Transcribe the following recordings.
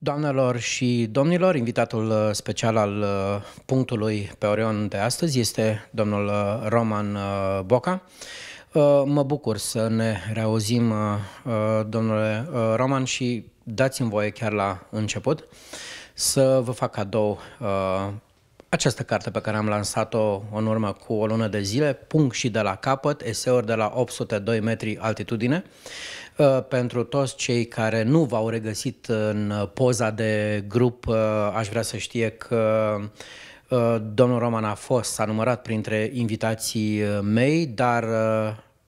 Doamnelor și domnilor, invitatul uh, special al uh, punctului pe Orion de astăzi este domnul uh, Roman Boca. Mă bucur să ne reauzim, domnule Roman, și dați-mi voie chiar la început să vă fac cadou această carte pe care am lansat-o în urmă cu o lună de zile, Punct și de la capăt, eseuri de la 802 metri altitudine, Uh, pentru toți cei care nu v-au regăsit în uh, poza de grup, uh, aș vrea să știe că domnul Roman a fost, s-a numărat printre invitații mei, dar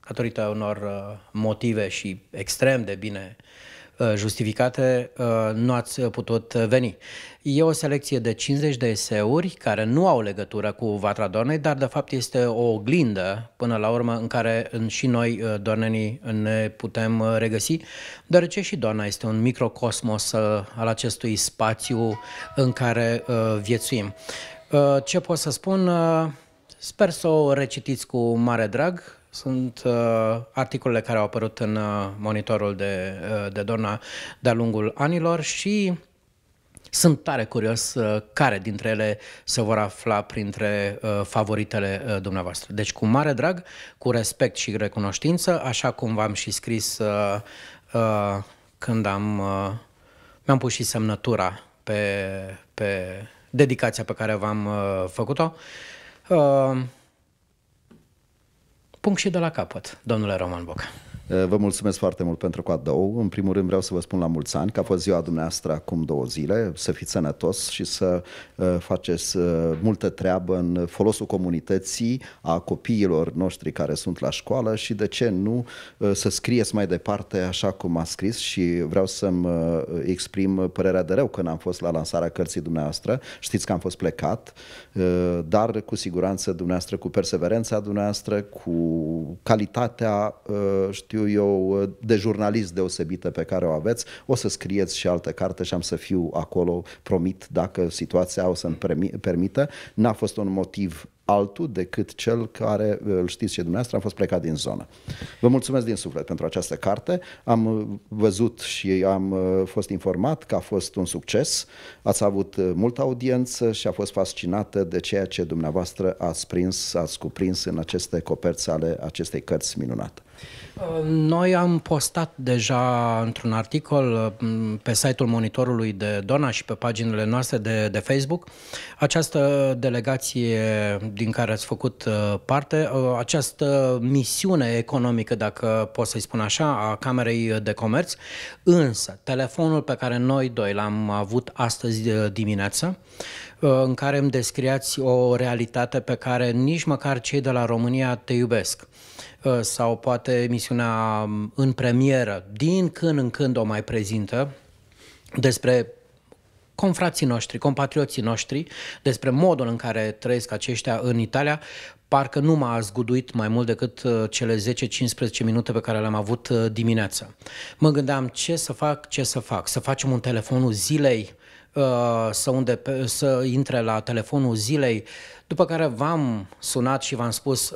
datorită unor motive și extrem de bine uh, Uh, justificate, uh, nu ați putut veni. E o selecție de 50 de eseuri care nu au legătură cu Vatra Dornei, dar de fapt este o oglindă până la urmă în care și noi, uh, dornenii, ne putem regăsi, deoarece și Doamna este un microcosmos al acestui spațiu în care viețuim. Ce pot să spun? Sper să o recitiți cu mare drag sunt uh, articolele care au apărut în uh, monitorul de, uh, de Dorna de-a lungul anilor și sunt tare curios uh, care dintre ele se vor afla printre uh, favoritele uh, dumneavoastră. Deci cu mare drag, cu respect și recunoștință, așa cum v-am și scris uh, uh, când am uh, mi-am pus și semnătura pe, pe dedicația pe care v-am uh, făcut-o. Uh, Punct și de la capăt, domnule Roman Boca. Eh, vă mulțumesc foarte mult pentru cadou. În primul rând vreau să vă spun la mulți ani că a fost ziua dumneavoastră acum două zile. Să fiți sănătos și să eh, faceți eh, multă treabă în folosul comunității, a copiilor noștri care sunt la școală și de ce nu să scrieți mai departe așa cum a scris și vreau să-mi exprim părerea de rău când am fost la lansarea cărții dumneavoastră. Știți că am fost plecat, dar cu siguranță dumneavoastră, cu perseverența dumneavoastră, cu calitatea, știu știu eu, uh, de jurnalist deosebită pe care o aveți, o să scrieți și altă carte și am să fiu acolo, promit, dacă situația o să-mi permită. N-a fost un motiv altul decât cel care, uh, îl știți și dumneavoastră, am fost plecat din zonă. Vă mulțumesc din suflet pentru această carte. Am uh, văzut și am fost informat că a fost un succes. Ați avut multă audiență și a fost fascinată de ceea ce dumneavoastră ați prins, ați cuprins în aceste coperți ale acestei cărți minunate. Noi am postat deja într-un articol mm, pe site-ul monitorului de Dona și pe paginile noastre de, de Facebook această delegație din care ați făcut uh, parte, uh, această misiune economică, dacă pot să-i spun așa, a Camerei de Comerț, însă telefonul pe care noi doi l-am avut astăzi uh, dimineața, în care îmi descriați o realitate pe care nici măcar cei de la România te iubesc Uh, sau poate emisiunea um, în premieră, din când în când o mai prezintă, despre confrații noștri, compatrioții noștri, despre modul în care trăiesc aceștia în Italia, parcă nu m-a zguduit mai mult decât uh, cele 10-15 minute pe care le-am avut uh, dimineața. Mă gândeam ce să fac, ce să fac, să facem un telefonul zilei, să, unde, să intre la telefonul zilei, după care v-am sunat și v-am spus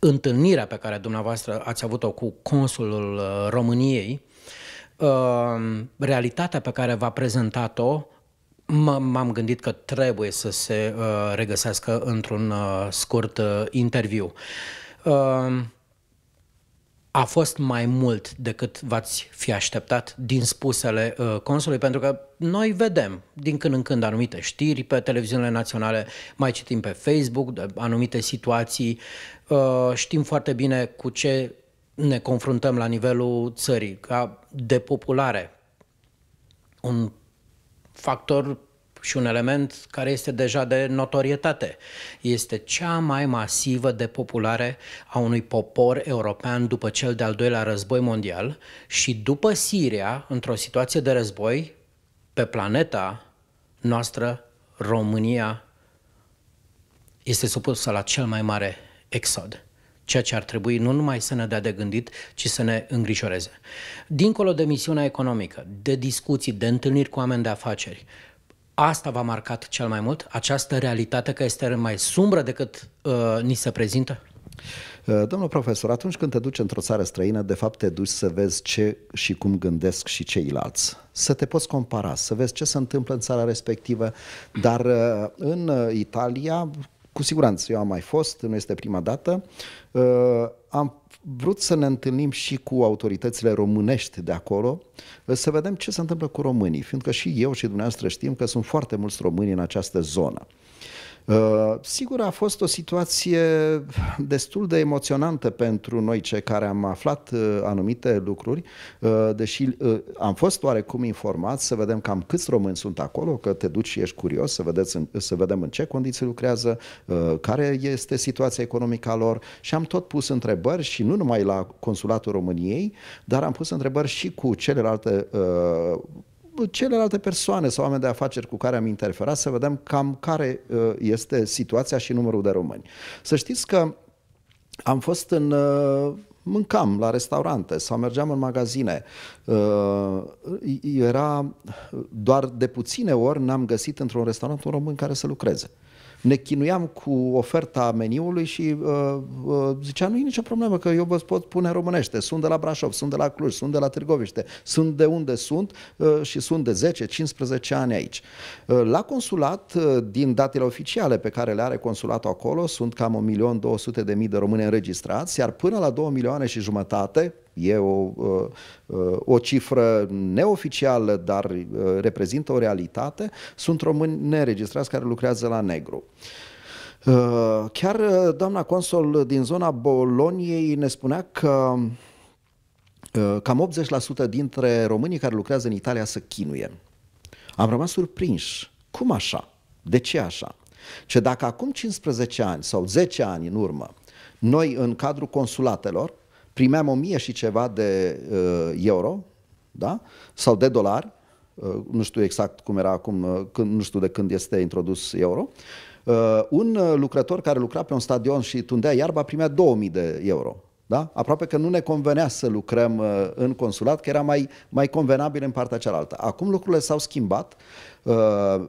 întâlnirea pe care dumneavoastră ați avut-o cu consulul uh, României, uh, realitatea pe care v-a prezentat-o, m-am gândit că trebuie să se uh, regăsească într-un scurt interviu a fost mai mult decât v-ați fi așteptat din spusele uh, consului? Pentru că noi vedem din când în când anumite știri pe televiziunile naționale, mai citim pe Facebook de anumite situații, uh, știm foarte bine cu ce ne confruntăm la nivelul țării, ca depopulare, un factor și un element care este deja de notorietate. Este cea mai masivă depopulare a unui popor european după cel de-al doilea război mondial și după Siria, într-o situație de război, pe planeta noastră, România este supusă la cel mai mare exod ceea ce ar trebui nu numai să ne dea de gândit, ci să ne îngrijoreze. Dincolo de misiunea economică, de discuții, de întâlniri cu oameni de afaceri, asta v-a marcat cel mai mult? Această realitate că este mai sumbră decât uh, ni se prezintă? Uh, domnul profesor, atunci când te duci într-o țară străină, de fapt te duci să vezi ce și cum gândesc și ceilalți. Să te poți compara, să vezi ce se întâmplă în țara respectivă, dar uh, în uh, Italia, cu siguranță, eu am mai fost, nu este prima dată, am vrut să ne întâlnim și cu autoritățile românești de acolo, să vedem ce se întâmplă cu românii, fiindcă și eu și dumneavoastră știm că sunt foarte mulți români în această zonă. Uh, sigur, a fost o situație destul de emoționantă pentru noi cei care am aflat uh, anumite lucruri, uh, deși am fost oarecum informați să vedem cam câți români sunt acolo, că te duci și ești curios să, vedeți, să vedem în ce condiții lucrează, care este situația economică a lor și am tot pus întrebări și nu numai la Consulatul României, dar am pus întrebări și cu celelalte celelalte persoane sau oameni de afaceri cu care am interferat să vedem cam care uh, este situația și numărul de români. Să știți că am fost în mâncam uh, la restaurante sau mergeam în magazine. Uh, era doar de puține ori n-am găsit într-un restaurant un român care să lucreze ne chinuiam cu oferta meniului și uh, uh, zicea, nu e nicio problemă că eu vă pot pune românește, sunt de la Brașov, sunt de la Cluj, sunt de la Târgoviște, sunt de unde sunt uh, și sunt de 10-15 ani aici. Uh, la consulat, uh, din datele oficiale pe care le are consulatul acolo, sunt cam 1.200.000 de români înregistrați, iar până la 2 milioane și jumătate, E o, uh, o cifră neoficială, dar uh, reprezintă o realitate. Sunt români neregistrați care lucrează la negru. Uh, chiar doamna consul din zona Boloniei ne spunea că cam 80% dintre românii care lucrează în Italia să chinuie. Am rămas surprinși. Cum așa? De ce așa? Ce dacă acum 15 ani sau 10 ani în urmă, noi în cadrul consulatelor primeam o mie și ceva de uh, euro da? sau de dolari, uh, nu știu exact cum era acum, uh, când, nu știu de când este introdus euro, uh, un uh, lucrător care lucra pe un stadion și tundea iarba primea 2000 de euro. Da? Aproape că nu ne convenea să lucrăm uh, în consulat, că era mai, mai convenabil în partea cealaltă. Acum lucrurile s-au schimbat. Uh,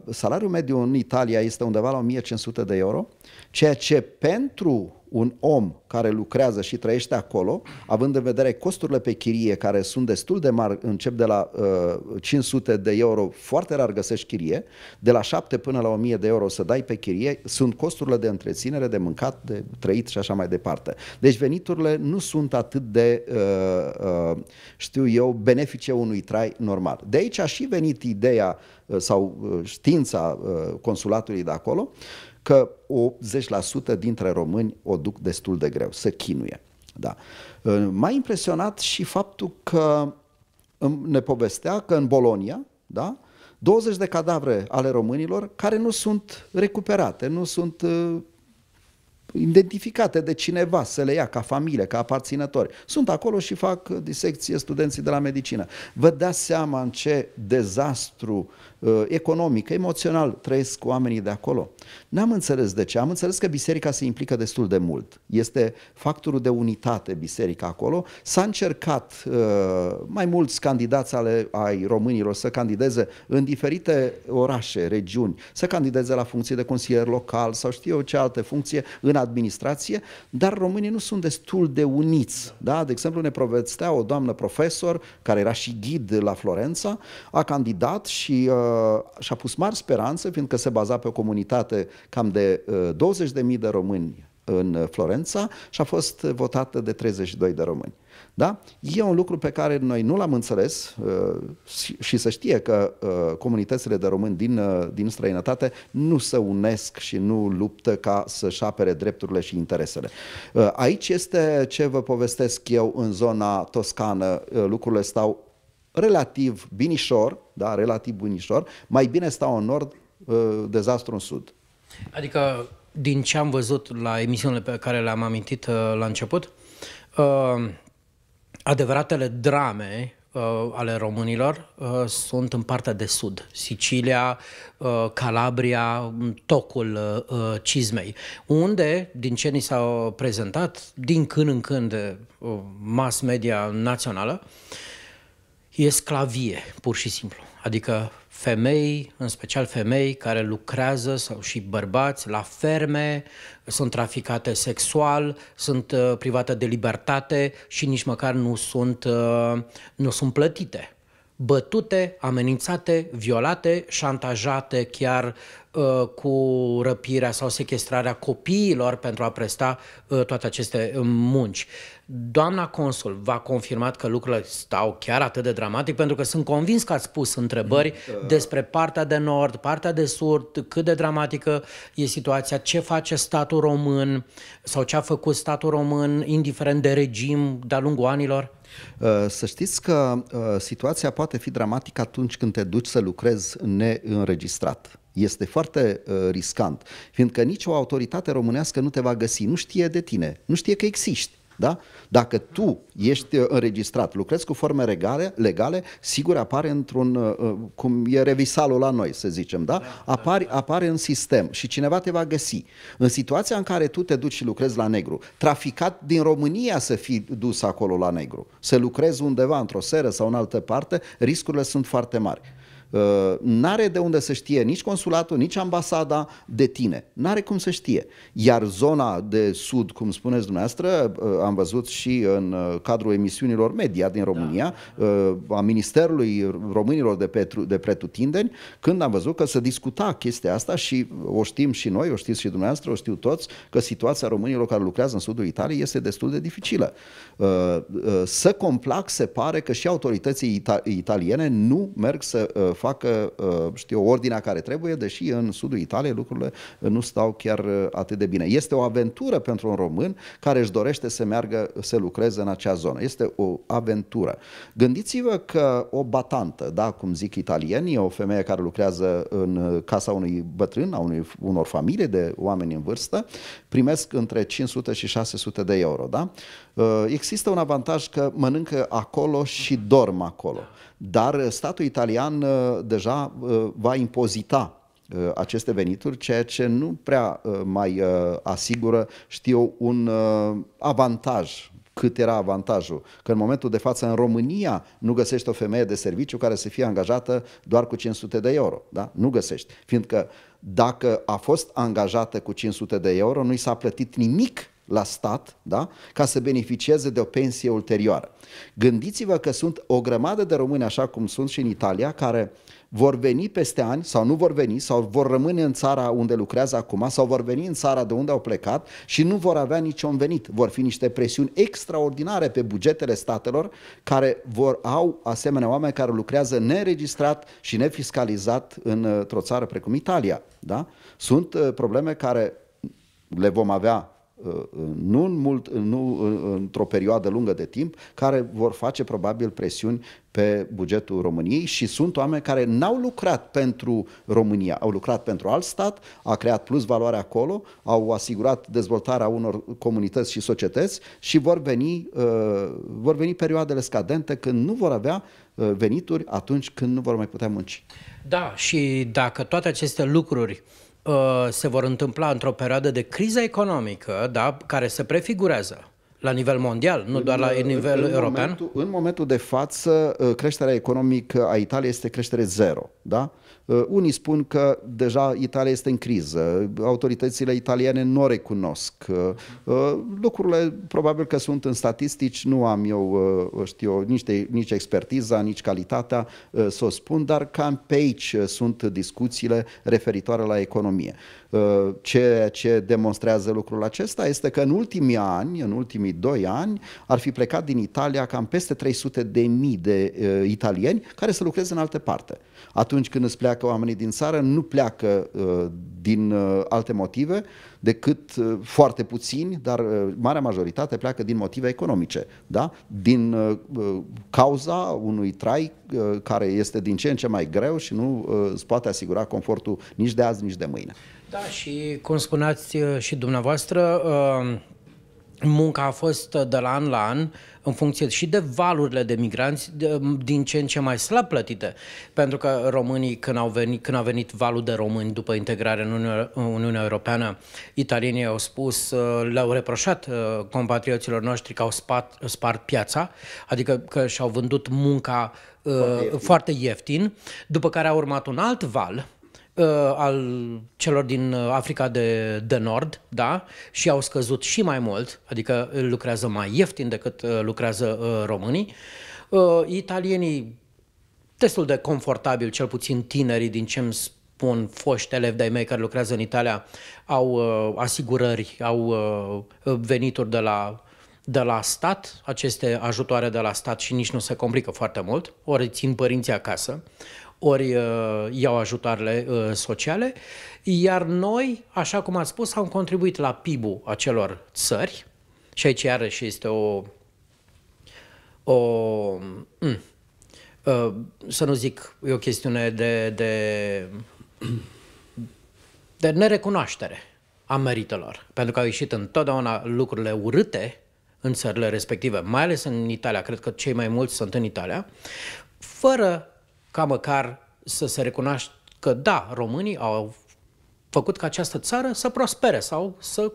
salariul mediu în Italia este undeva la 1500 de euro, ceea ce pentru un om care lucrează și trăiește acolo, având în vedere costurile pe chirie care sunt destul de mari, încep de la uh, 500 de euro, foarte rar găsești chirie, de la 7 până la 1000 de euro să dai pe chirie, sunt costurile de întreținere, de mâncat, de trăit și așa mai departe. Deci veniturile nu sunt atât de, uh, uh, știu eu, benefice unui trai normal. De aici a și venit ideea uh, sau uh, știința uh, consulatului de acolo că 80% dintre români o duc destul de greu, să chinuie. Da. M-a impresionat și faptul că ne povestea că în Bolonia, da, 20 de cadavre ale românilor care nu sunt recuperate, nu sunt uh, identificate de cineva să le ia ca familie, ca aparținători. Sunt acolo și fac disecție studenții de la medicină. Vă dați seama în ce dezastru uh, Uh, economic, emoțional trăiesc oamenii de acolo. N-am înțeles de ce. Am înțeles că biserica se implică destul de mult. Este factorul de unitate biserica acolo. S-a încercat uh, mai mulți candidați ale, ai românilor să candideze în diferite orașe, regiuni, să candideze la funcție de consilier local sau știu eu ce alte funcție în administrație, dar românii nu sunt destul de uniți. Da? De exemplu, ne provestea o doamnă profesor, care era și ghid la Florența, a candidat și uh, Uh, și-a pus mari speranțe, fiindcă se baza pe o comunitate cam de 20.000 uh, de români în uh, Florența și a fost votată de 32 de români. Da? E un lucru pe care noi nu l-am înțeles și să știe că comunitățile de români din, din străinătate nu se unesc și nu luptă ca să-și apere drepturile și interesele. Aici este ce vă povestesc eu în zona toscană. Lucrurile stau relativ binișor, da, relativ binișor, mai bine stau în nord, uh, dezastru în sud. Adică, din ce am văzut la emisiunile pe care le-am amintit uh, la început, uh, adevăratele drame ale românilor sunt în partea de sud, Sicilia, Calabria, tocul cizmei, unde, din ce ni s-au prezentat, din când în când mass media națională, uh, e sclavie, pur și simplu. Adică femei, în special femei care lucrează sau și bărbați la ferme, sunt traficate sexual, sunt uh, private de libertate și nici măcar nu sunt, uh, nu sunt plătite. Bătute, amenințate, violate, șantajate chiar uh, cu răpirea sau sequestrarea copiilor pentru a presta uh, toate aceste uh, munci. Uh, Doamna consul v-a confirmat că lucrurile stau chiar atât de dramatic, pentru că sunt convins că ați pus întrebări mm, uh. despre partea de nord, partea de sud, cât de dramatică e situația, ce face statul român sau ce a făcut statul român, indiferent de regim, de-a lungul anilor? Uh, să știți că uh, situația poate fi dramatică atunci când te duci să lucrezi neînregistrat este foarte riscant, fiindcă nicio autoritate românească nu te va găsi, nu știe de tine, nu știe că existi. Da? Dacă tu ești uh, înregistrat, lucrezi cu forme regale, legale, sigur apare într-un, uh, uh, cum e revisalul la noi, să zicem, da? Apare, apare în sistem și cineva te va găsi. În situația în care tu te duci și lucrezi la negru, traficat din România să fii dus acolo la negru, să lucrezi undeva într-o seră sau în altă parte, riscurile sunt foarte mari. Uh, n-are de unde să știe nici consulatul, nici ambasada de tine. N-are cum să știe. Iar zona de sud, cum spuneți dumneavoastră, uh, am văzut și în uh, cadrul emisiunilor media din România, da. a Ministerului Românilor de, Petru, de Pretutindeni, când am văzut că se discuta chestia asta și o știm și noi, o știți și dumneavoastră, o știu toți, că situația românilor care lucrează în sudul Italiei este destul de dificilă. Să complac, se pare că și autoritățile italiene nu merg să facă, uh, știu, ordinea care trebuie, deși în sudul Italiei lucrurile uh, nu stau chiar uh, atât de bine. Este o aventură pentru un român care își dorește să meargă, să lucreze în acea zonă. Este o aventură. Gândiți-vă că o batantă, da, cum zic italienii, o femeie care lucrează în casa unui bătrân, a unui, unor familii de oameni în vârstă, primesc între 500 și 600 de euro, da? Există un avantaj că mănâncă acolo și dorm acolo dar uh, statul italian uh, deja uh, va impozita aceste venituri, ceea ce nu prea mai asigură, știu, un avantaj cât era avantajul. Că în momentul de față în România nu găsești o femeie de serviciu care să fie angajată doar cu 500 de euro. Da? Nu găsești. Fiindcă dacă a fost angajată cu 500 de euro, nu i s-a plătit nimic la stat, da? ca să beneficieze de o pensie ulterioară. Gândiți-vă că sunt o grămadă de români, așa cum sunt și în Italia, care vor veni peste ani sau nu vor veni sau vor rămâne în țara unde lucrează acum sau vor veni în țara de unde au plecat și nu vor avea niciun venit. Vor fi niște presiuni extraordinare pe bugetele statelor care vor au asemenea oameni care lucrează neregistrat și nefiscalizat într-o țară precum Italia. Da? Sunt uh, probleme care le vom avea Uh, uh, nu, în mult, uh, nu într-o perioadă lungă de timp, care vor face probabil presiuni pe bugetul României și sunt oameni care n-au lucrat pentru România, au lucrat pentru alt stat, a creat plus valoare acolo, au asigurat dezvoltarea unor comunități și societăți și vor veni, vor veni perioadele scadente când nu vor avea venituri atunci când nu vor mai putea munci. Da, și dacă toate aceste lucruri uh, Uh, se vor întâmpla într-o perioadă de criză economică, da, care se prefigurează la nivel mondial, nu în, doar la uh, nivel în european? Momentul, în momentul de față, uh, creșterea economică a Italiei este creștere zero, da? Uh, unii spun că deja Italia este în criză, autoritățile italiene nu o recunosc. Uh, uh, lucrurile probabil că sunt în statistici, nu am eu, știu, nici, de, nici expertiza, nici calitatea să o spun, dar cam pe aici sunt discuțiile referitoare la economie. Ceea ce demonstrează lucrul acesta este că în ultimii ani, în ultimii doi ani, ar fi plecat din Italia cam peste 300 de mii de italieni care să lucreze în alte parte. Atunci când îți pleacă oamenii din țară, nu pleacă uh, din uh, alte motive decât uh, foarte puțini, dar marea majoritate pleacă din motive economice, da? din cauza unui trai care este din ce în ce mai greu și nu îți poate asigura confortul nici de azi, nici de mâine. Da, și cum spuneați și dumneavoastră, munca a fost de la an la an, în funcție și de valurile de migranți, din ce în ce mai slab plătite. Pentru că românii, când, au venit, când a venit valul de români după integrare în Uniunea, Uniunea Europeană, italienii au spus, uh, le-au reproșat uh, compatrioților noștri că au spart, spart piața, adică că și-au vândut munca uh, foarte ieftin. foarte ieftin, după care a urmat un alt val, uh, al celor din uh, Africa de, de Nord, da? Și au scăzut și mai mult, adică lucrează mai ieftin decât uh, lucrează uh, românii. Uh, italienii destul de confortabil, cel puțin tinerii din ce îmi spun foști elevi de-ai mei care lucrează în Italia, au uh, asigurări, au uh, venituri de la de la stat, aceste ajutoare de la stat și nici nu se complică foarte mult, ori țin părinții acasă, ori uh, iau ajutoarele uh, sociale, iar noi, așa cum ați spus, am contribuit la PIB-ul acelor țări și aici iarăși este o, o mm, uh, să nu zic, e o chestiune de, de, de nerecunoaștere a meritelor, pentru că au ieșit întotdeauna lucrurile urâte în țările respective, mai ales în Italia, cred că cei mai mulți sunt în Italia, fără ca măcar să se recunoască că da, românii au făcut ca această țară să prospere sau să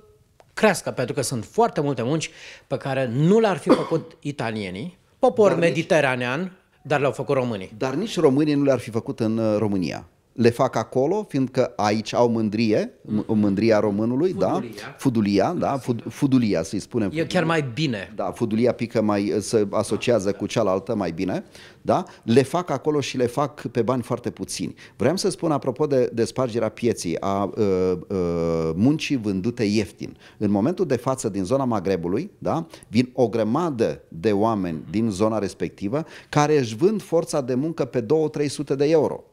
crească, pentru că sunt foarte multe munci pe care nu le-ar fi făcut italienii, popor dar mediteranean, nici, dar le-au făcut românii. Dar nici românii nu le-ar fi făcut în uh, România le fac acolo, fiindcă aici au mândrie, mm. mândria românului, da? fudulia. da? Fudulia, da? Fud, fudulia, să-i spunem. E chiar mai bine. Da, fudulia pică mai, se asociază cu cealaltă mai bine, da? Le fac acolo și le fac pe bani foarte puțini. Vreau să spun, apropo de, de spargerea pieții, a, a, uh, a uh, muncii vândute ieftin. În momentul de față, din zona Magrebului, da? Vin o grămadă de oameni din zona respectivă care își vând forța de muncă pe 2-300 de euro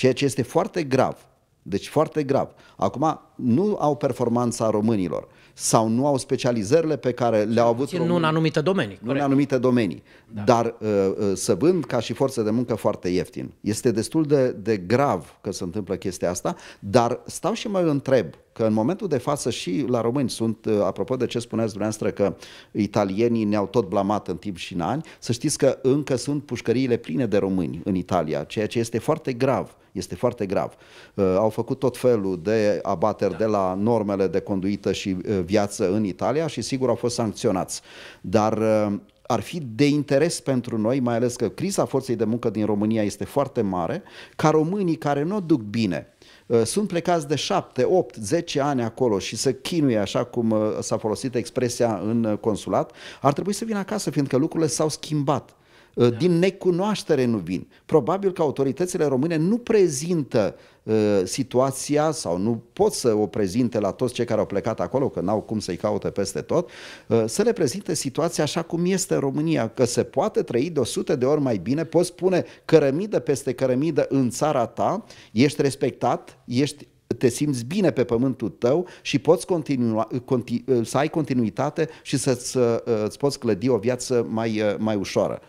ceea ce este foarte grav. Deci foarte grav. Acum nu au performanța românilor sau nu au specializările pe care le-au avut românii. Deci nu în anumite domenii. Nu corect. în anumite domenii da. dar uh, uh, să vând ca și forță de muncă foarte ieftin. Este destul de, de grav că se întâmplă chestia asta, dar stau și mă întreb că în momentul de față și la români sunt, uh, apropo de ce spuneați dumneavoastră că italienii ne-au tot blamat în timp și în ani, să știți că încă sunt pușcăriile pline de români în Italia, ceea ce este foarte grav. Este foarte grav. Uh, au făcut tot felul de abateri da. de la normele de conduită și uh, viață în Italia și sigur au fost sancționați. Dar uh, ar fi de interes pentru noi, mai ales că criza forței de muncă din România este foarte mare, ca românii care nu duc bine, uh, sunt plecați de 7, 8, 10 ani acolo și să chinuie, așa cum uh, s-a folosit expresia în uh, consulat, ar trebui să vină acasă, fiindcă lucrurile s-au schimbat. Da. Uh, din necunoaștere nu vin. Probabil că autoritățile române nu prezintă uh, situația sau nu pot să o prezinte la toți cei care au plecat acolo, că n-au cum să-i caute peste tot, uh, să le prezinte situația așa cum este în România, că se poate trăi de 100 de ori mai bine, poți pune cărămidă peste cărămidă în țara ta, ești respectat, ești te simți bine pe pământul tău și poți continua, continu, uh, să ai continuitate și să-ți, uh, îți poți clădi o viață mai, mai ușoară.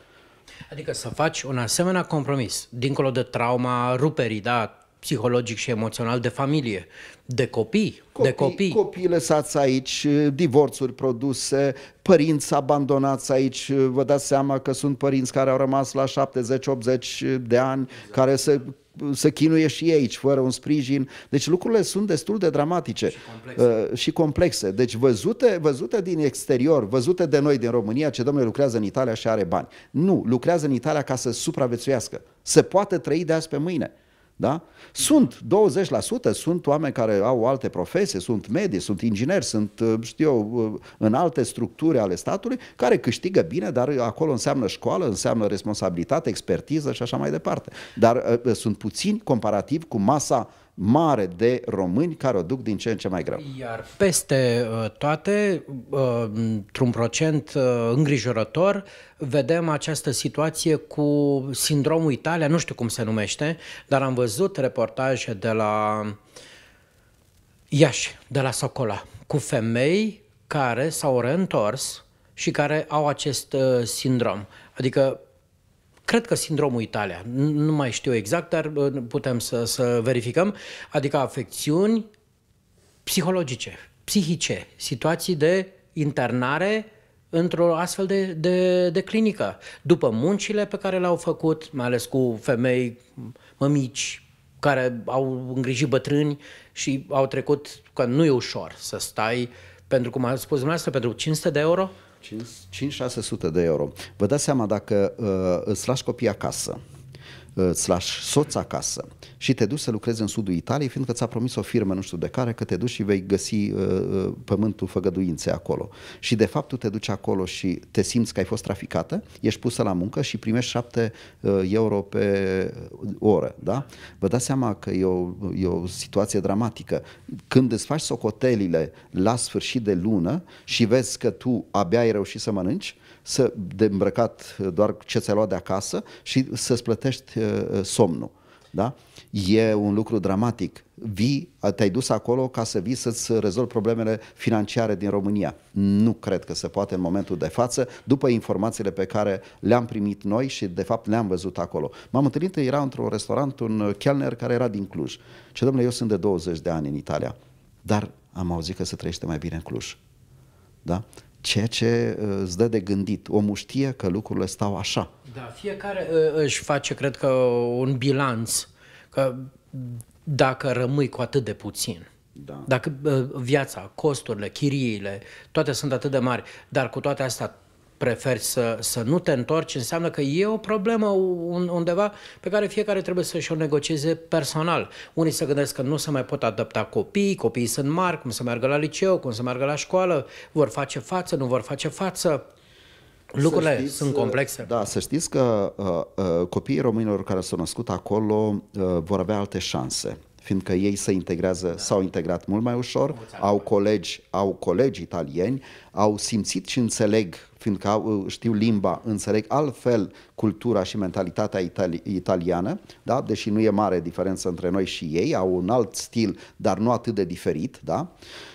Adică să faci un asemenea compromis, dincolo de trauma ruperii, da, psihologic și emoțional de familie, de copii, copii de copii. Copii lăsați aici, divorțuri produse, părinți abandonați aici. Vă dați seama că sunt părinți care au rămas la 70-80 de ani, exact. care se să chinuie și ei aici, fără un sprijin. Deci lucrurile sunt destul de dramatice și complexe. Uh, și complexe. Deci văzute, văzute din exterior, văzute de noi din România, ce domnule lucrează în Italia și are bani. Nu, lucrează în Italia ca să supraviețuiască, Se poate trăi de azi pe mâine. Da? Sunt 20%, sunt oameni care au alte profese, sunt medici, sunt ingineri, sunt, uh, știu eu, uh, în alte structuri ale statului, care câștigă bine, dar acolo înseamnă școală, înseamnă responsabilitate, expertiză și așa mai departe. Dar uh, sunt puțini comparativ cu masa mare de români care o duc din ce în ce mai greu. Iar peste uh, toate, uh, într-un procent uh, îngrijorător, vedem această situație cu sindromul Italia, nu știu cum se numește, dar am văzut reportaje de la Iași, de la Socola, cu femei care s-au reîntors și care au acest sindrom. Adică cred că sindromul Italia, nu mai știu exact, dar putem să, să verificăm, adică afecțiuni psihologice, psihice, situații de internare într-o astfel de, de, de clinică. După muncile pe care le-au făcut, mai ales cu femei mămici, care au îngrijit bătrâni și au trecut, că nu e ușor să stai, pentru cum a spus dumneavoastră, pentru 500 de euro, 5-600 de euro. Vă dați seama dacă uh, îți lași copiii acasă, Uh, lași soț acasă și te duci să lucrezi în sudul Italiei, fiindcă ți-a promis o firmă nu știu de care, că te duci și vei găsi uh, uh pământul făgăduinței acolo. Și de fapt tu te duci acolo și te simți că ai fost traficată, ești pusă la muncă și primești 7 uh, euro pe oră. Da? Vă dați seama că e o, e o situație dramatică. Când îți faci socotelile la sfârșit de lună și vezi că tu abia ai reușit să mănânci, să de îmbrăcat doar ce ți-ai luat de acasă și să-ți plătești uh, uh, somnul. Da? E un lucru dramatic. Vii, te-ai dus acolo ca să vii să-ți rezolvi problemele financiare din România. Nu cred că se poate în momentul de față, după informațiile pe care le-am primit noi și de fapt le-am văzut acolo. M-am întâlnit, era într-un restaurant un chelner care era din Cluj. Ce domnule, eu sunt de 20 de ani în Italia, dar am auzit că se trăiește mai bine în Cluj. Da? ceea ce uh, îți dă de gândit. Omul știe că lucrurile stau așa. Da, fiecare uh, își face, cred că, un bilanț, că dacă rămâi cu atât de puțin, da. dacă uh, viața, costurile, chiriile, toate sunt atât de mari, dar cu toate astea preferi să, să nu te întorci, înseamnă că e o problemă un, undeva pe care fiecare trebuie să-și o negocieze personal. Unii se gândesc că nu se mai pot adapta copiii, copiii sunt mari, cum să meargă la liceu, cum să meargă la școală, vor face față, nu vor face față. Lucrurile știți, sunt complexe. Da, să știți că uh, uh, copiii românilor care s-au născut acolo uh, vor avea alte șanse fiindcă ei se integrează, da. s-au integrat mult mai ușor, au colegi, au colegi italieni, au simțit și înțeleg, fiindcă au, uh, știu limba, înțeleg altfel cultura și mentalitatea itali- italiană, da? deși nu e mare diferență între noi și ei, au un alt stil, dar nu atât de diferit, da?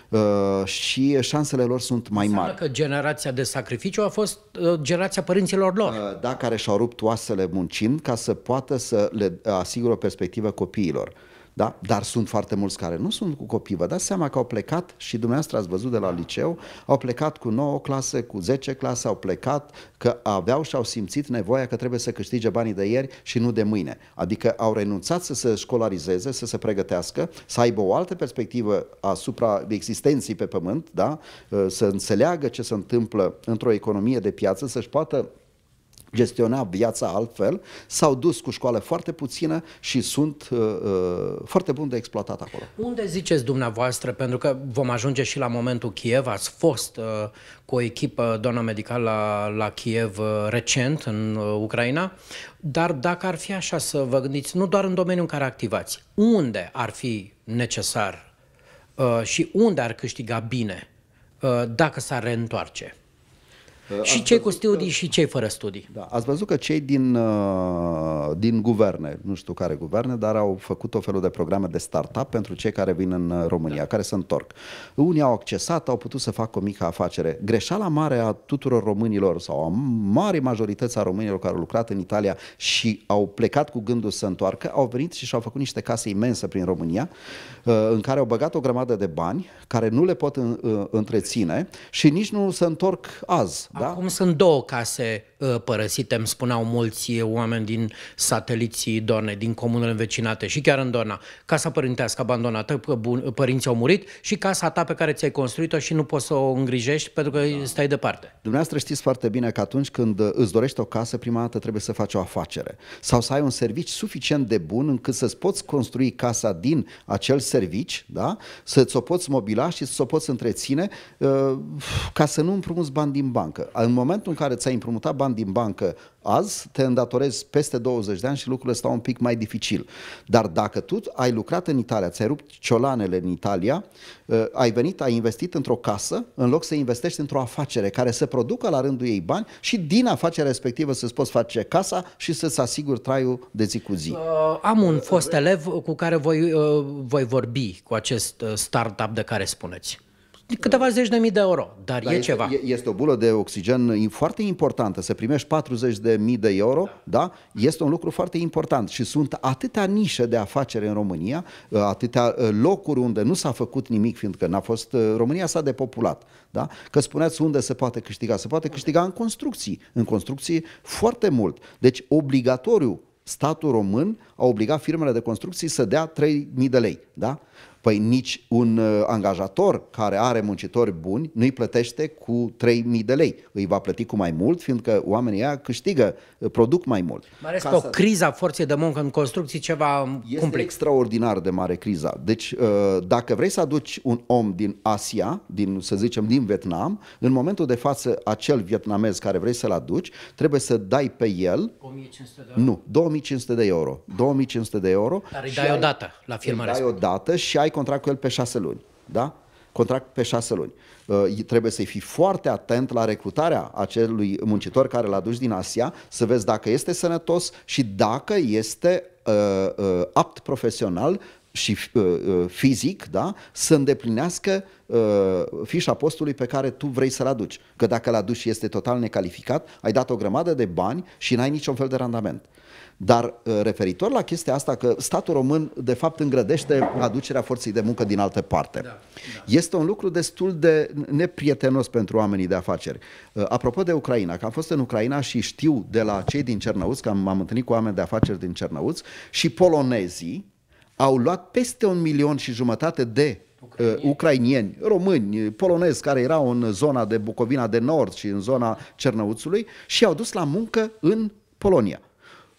Uh, și șansele lor sunt mai mari. Înseamnă că generația de sacrificiu a fost uh, generația părinților lor. Uh, da, care și-au rupt oasele muncind ca să poată să le asigură o perspectivă copiilor. Uh, da? Dar sunt foarte mulți care nu sunt cu copii. Vă dați seama că au plecat și dumneavoastră ați văzut de la liceu, au plecat cu 9 clase, cu 10 clase, au plecat că aveau și au simțit nevoia că trebuie să câștige banii de ieri și nu de mâine. Adică au renunțat să se școlarizeze, să se pregătească, să aibă o altă perspectivă asupra existenței pe pământ, da? să înțeleagă ce se întâmplă într-o economie de piață, să-și poată gestiona viața altfel, s-au dus cu școală foarte puțină și sunt uh, uh, foarte bun de exploatat acolo. Unde ziceți dumneavoastră, pentru că vom ajunge și la momentul Kiev, ați fost uh, cu o echipă doamna medicală la, la Kiev uh, recent în uh, Ucraina, dar dacă ar fi așa să vă gândiți, nu doar în domeniul în care activați, unde ar fi necesar uh, și unde ar câștiga bine uh, dacă s-ar reîntoarce? Uh, și cei cu studii că, și cei fără studii. Da, ați văzut că cei din, uh, din guverne, nu știu care guverne, dar au făcut o felul de programe de startup pentru cei care vin în uh, România, da. care se întorc. Unii au accesat, au putut să facă o mică afacere. Greșeala mare a tuturor românilor sau a mare majorități a românilor care au lucrat în Italia și au plecat cu gândul să întoarcă, au venit și și-au făcut niște case imense prin România Uh, în care au băgat o grămadă de bani care nu le pot uh, întreține și nici nu se întorc azi. Da? Acum da? sunt două case uh, părăsite, îmi spuneau mulți oameni din sateliții Doane, din comunele învecinate și chiar în Doana. Casa părintească abandonată, părinții au murit și casa ta pe care ți-ai construit-o și nu poți să o îngrijești pentru că da. stai departe. Dumneavoastră știți foarte bine că atunci când îți dorești o casă, prima dată trebuie să faci o afacere sau să ai un serviciu suficient de bun încât să-ți poți construi casa din acel serviciu servici, da? să-ți o poți mobila și să o poți întreține uh, ca să nu împrumuți bani din bancă. În momentul în care ți-ai împrumutat bani din bancă Azi te îndatorezi peste 20 de ani și lucrurile stau un pic mai dificil. Dar dacă tu ai lucrat în Italia, ți-ai rupt ciolanele în Italia, uh, ai venit, ai investit într-o casă, în loc să investești într-o afacere care să producă la rândul ei bani și din afacerea respectivă să-ți poți face casa și să-ți asiguri traiul de zi cu zi. Uh, am un fost elev cu care voi, uh, voi vorbi cu acest uh, startup de care spuneți câteva zeci de mii de euro, dar dar e este, ceva. Este o bulă de oxigen foarte importantă, să primești 40 de mii de euro, da. da? Este un lucru foarte important și sunt atâtea nișe de afacere în România, uh, atâtea uh, locuri unde nu s-a făcut nimic, fiindcă n-a fost, uh, România s-a depopulat, da? Că spuneați unde se poate câștiga, se poate câștiga în construcții, în construcții foarte mult. Deci obligatoriu statul român a obligat firmele de construcții să dea 3.000 de lei. Da? Păi nici un uh, angajator care are muncitori buni nu-i plătește cu 3.000 de lei. Îi va plăti cu mai mult, fiindcă oamenii ăia câștigă, uh, produc mai mult. Mai ales o criza forței de muncă în construcții ceva este complex. extraordinar de mare criza. Deci uh, dacă vrei să aduci un om din Asia, din, să zicem din Vietnam, în momentul de față acel vietnamez care vrei să-l aduci, trebuie să dai pe el... 1500 de euro? Nu, 2500 de euro. 2500 de euro. Dar îi dai ai, odată la firma Îi dai odată și ai contract cu el pe șase luni. Da? Contract pe șase luni. Uh, trebuie să fii foarte atent la recrutarea acelui muncitor care l-a dus din Asia, să vezi dacă este sănătos și dacă este uh, uh, apt profesional și uh, uh, fizic, da, să îndeplinească uh, fișa postului pe care tu vrei să-l aduci. Că dacă l aduci și este total necalificat, ai dat o grămadă de bani și n-ai niciun fel de randament. Dar uh, referitor la chestia asta că statul român de fapt îngrădește aducerea forței de muncă din altă parte. Da, da. Este un lucru destul de neprietenos pentru oamenii de afaceri. Uh, apropo de Ucraina, că am fost în Ucraina și știu de la cei din Cernăuți, că m-am întâlnit cu oameni de afaceri din Cernăuți și polonezii, au luat peste un milion și jumătate de uh, ucrainieni, ucrainieni români, polonezi care erau în zona de Bucovina de Nord și în zona Cernăuțului și au dus la muncă în Polonia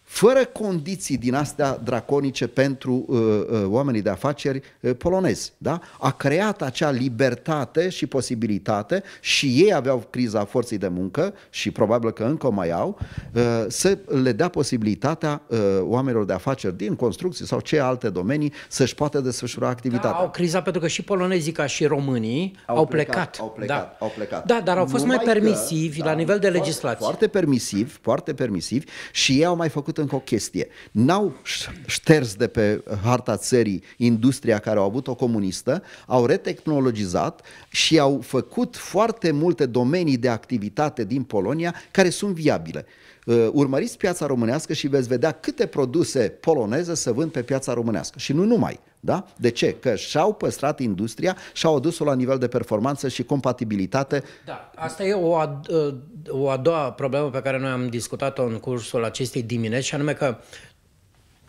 fără condiții din astea draconice pentru uh, uh, oamenii de afaceri uh, polonezi. Da? A creat acea libertate și posibilitate și ei aveau criza forței de muncă și probabil că încă o mai au, uh, să le dea posibilitatea uh, oamenilor de afaceri din construcții sau ce alte domenii să-și poată desfășura activitatea. Da, au criza pentru că și polonezii ca și românii au, au plecat. plecat. Au plecat, da. au plecat. Da, dar au fost Numai mai permisivi că, la da, nivel de legislație. Foarte, foarte permisivi, foarte permisivi și ei au mai făcut făcut încă o chestie. N-au șters de pe harta țării industria care au avut-o comunistă, au retehnologizat și au făcut foarte multe domenii de activitate din Polonia care sunt viabile. Uh, urmăriți piața românească și veți vedea câte produse poloneze se vând pe piața românească. Și nu numai. Da? De ce? Că și-au păstrat industria și-au adus-o la nivel de performanță și compatibilitate. Da, asta e o a, uh, o a doua problemă pe care noi am discutat-o în cursul acestei dimineți și anume că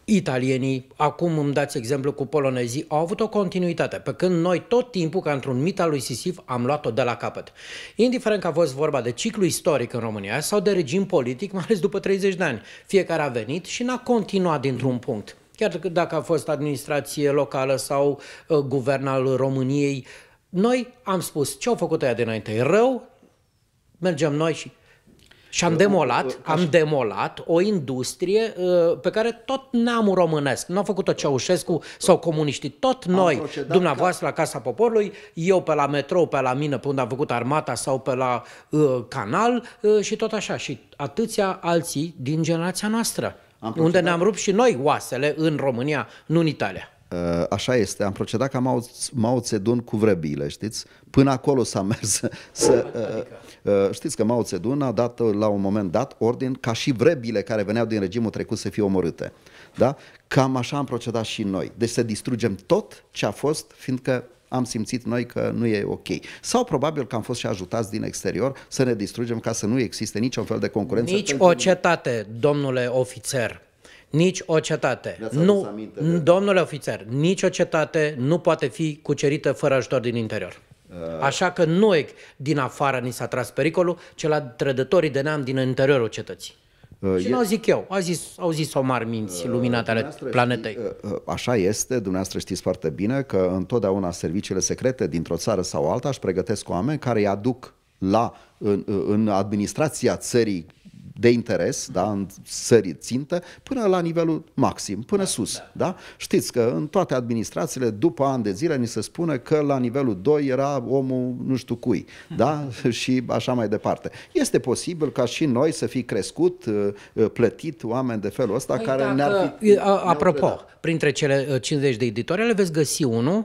italienii, acum îmi dați exemplu cu polonezii, au avut o continuitate, pe când noi tot timpul, ca într-un mit al lui Sisif, am luat-o de la capăt. Indiferent că a fost vorba de ciclu istoric în România sau de regim politic, mai ales după 30 de ani, fiecare a venit și n-a continuat dintr-un punct. Chiar dacă a fost administrație locală sau uh, guvern al României, noi am spus ce au făcut aia dinainte e rău, mergem noi și și am demolat, am demolat o industrie uh, pe care tot neamul românesc, nu a făcut-o Ceaușescu sau comuniștii, tot am noi, dumneavoastră ca... la Casa Poporului, eu pe la metrou, pe la mine, pe unde am făcut armata sau pe la uh, canal uh, și tot așa. Și atâția alții din generația noastră, am unde ne-am rupt și noi oasele în România, nu în Italia. Uh, așa este, am procedat ca Mao, Mao Zedong cu vrăbile, știți? Până acolo s-a mers să... Uh, adică. Uh, știți că Mao Zedong a dat uh, la un moment dat ordin ca și vrebile care veneau din regimul trecut să fie omorâte. Da? Cam așa am procedat și noi. Deci să distrugem tot ce a fost, fiindcă am simțit noi că nu e ok. Sau probabil că am fost și ajutați din exterior să ne distrugem ca să nu existe niciun fel de concurență. Nici o cetate, domnule ofițer, nici o cetate, nu, de... domnule ofițer, nici o cetate nu poate fi cucerită fără ajutor din interior. Uh. Așa că nu din afară ni s-a tras pericolul, ci la trădătorii de neam din interiorul cetății. Uh, și nu zic eu, au zis, au zis o mari minți uh, luminate ale planetei. Știi, uh, uh, așa este, dumneavoastră știți foarte bine că întotdeauna serviciile secrete dintr-o țară sau alta își pregătesc oameni care îi aduc la, în, în administrația țării de interes, da, în sări țintă, până la nivelul maxim, până da, sus. Da. Da? Știți că în toate administrațiile, după ani de zile, ni se spune că la nivelul 2 era omul nu știu cui, da? și așa mai departe. Este posibil ca și noi să fi crescut, uh, uh, plătit oameni de felul ăsta păi care dacă... ne-ar fi... Apropo, ne da. printre cele 50 uh, de editoriale veți găsi unul,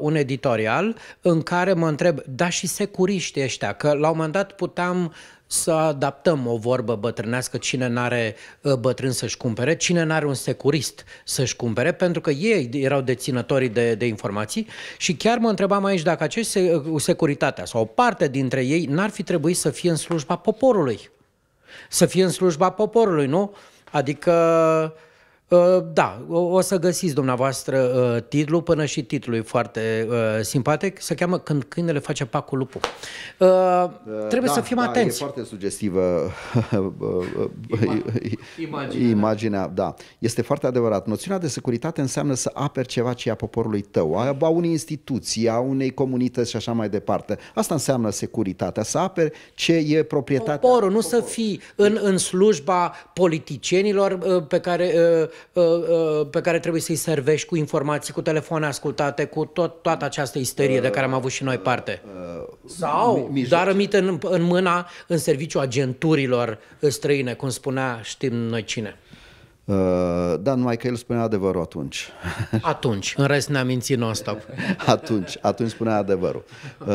un editorial în care mă întreb, da și securiști ăștia, că la un moment dat puteam să adaptăm o vorbă bătrânească, cine n-are uh, bătrân să-și cumpere, cine n-are un securist să-și cumpere, pentru că ei erau deținătorii de, de informații și chiar mă întrebam aici dacă acești uh, securitatea sau o parte dintre ei n-ar fi trebuit să fie în slujba poporului. Să fie în slujba poporului, nu? Adică Ă, da, o să găsiți dumneavoastră ă, titlul, până și titlul e foarte ă, simpatic, se cheamă Când câinele face pacul lupul. Trebuie da, să fim da, atenți. e foarte sugestivă imaginea. imaginea. Da, este foarte adevărat. Noțiunea de securitate înseamnă să aperi ceva ce e a poporului tău, a unei instituții, a unei comunități și așa mai departe. Asta înseamnă securitatea, să aperi ce e proprietatea. Poporul, nu poporul. să fii în, în slujba politicienilor pe care Uh, uh, pe care trebuie să-i servești cu informații, cu telefoane ascultate, cu tot, toată această isterie de care am avut și noi parte. Uh, Sau dar rămite în, în mâna, în serviciu agenturilor străine, cum spunea știm noi cine. Uh, da, numai că el spunea adevărul atunci. Atunci, în rest ne-a mințit non-stop. Atunci, atunci spunea adevărul. Uh,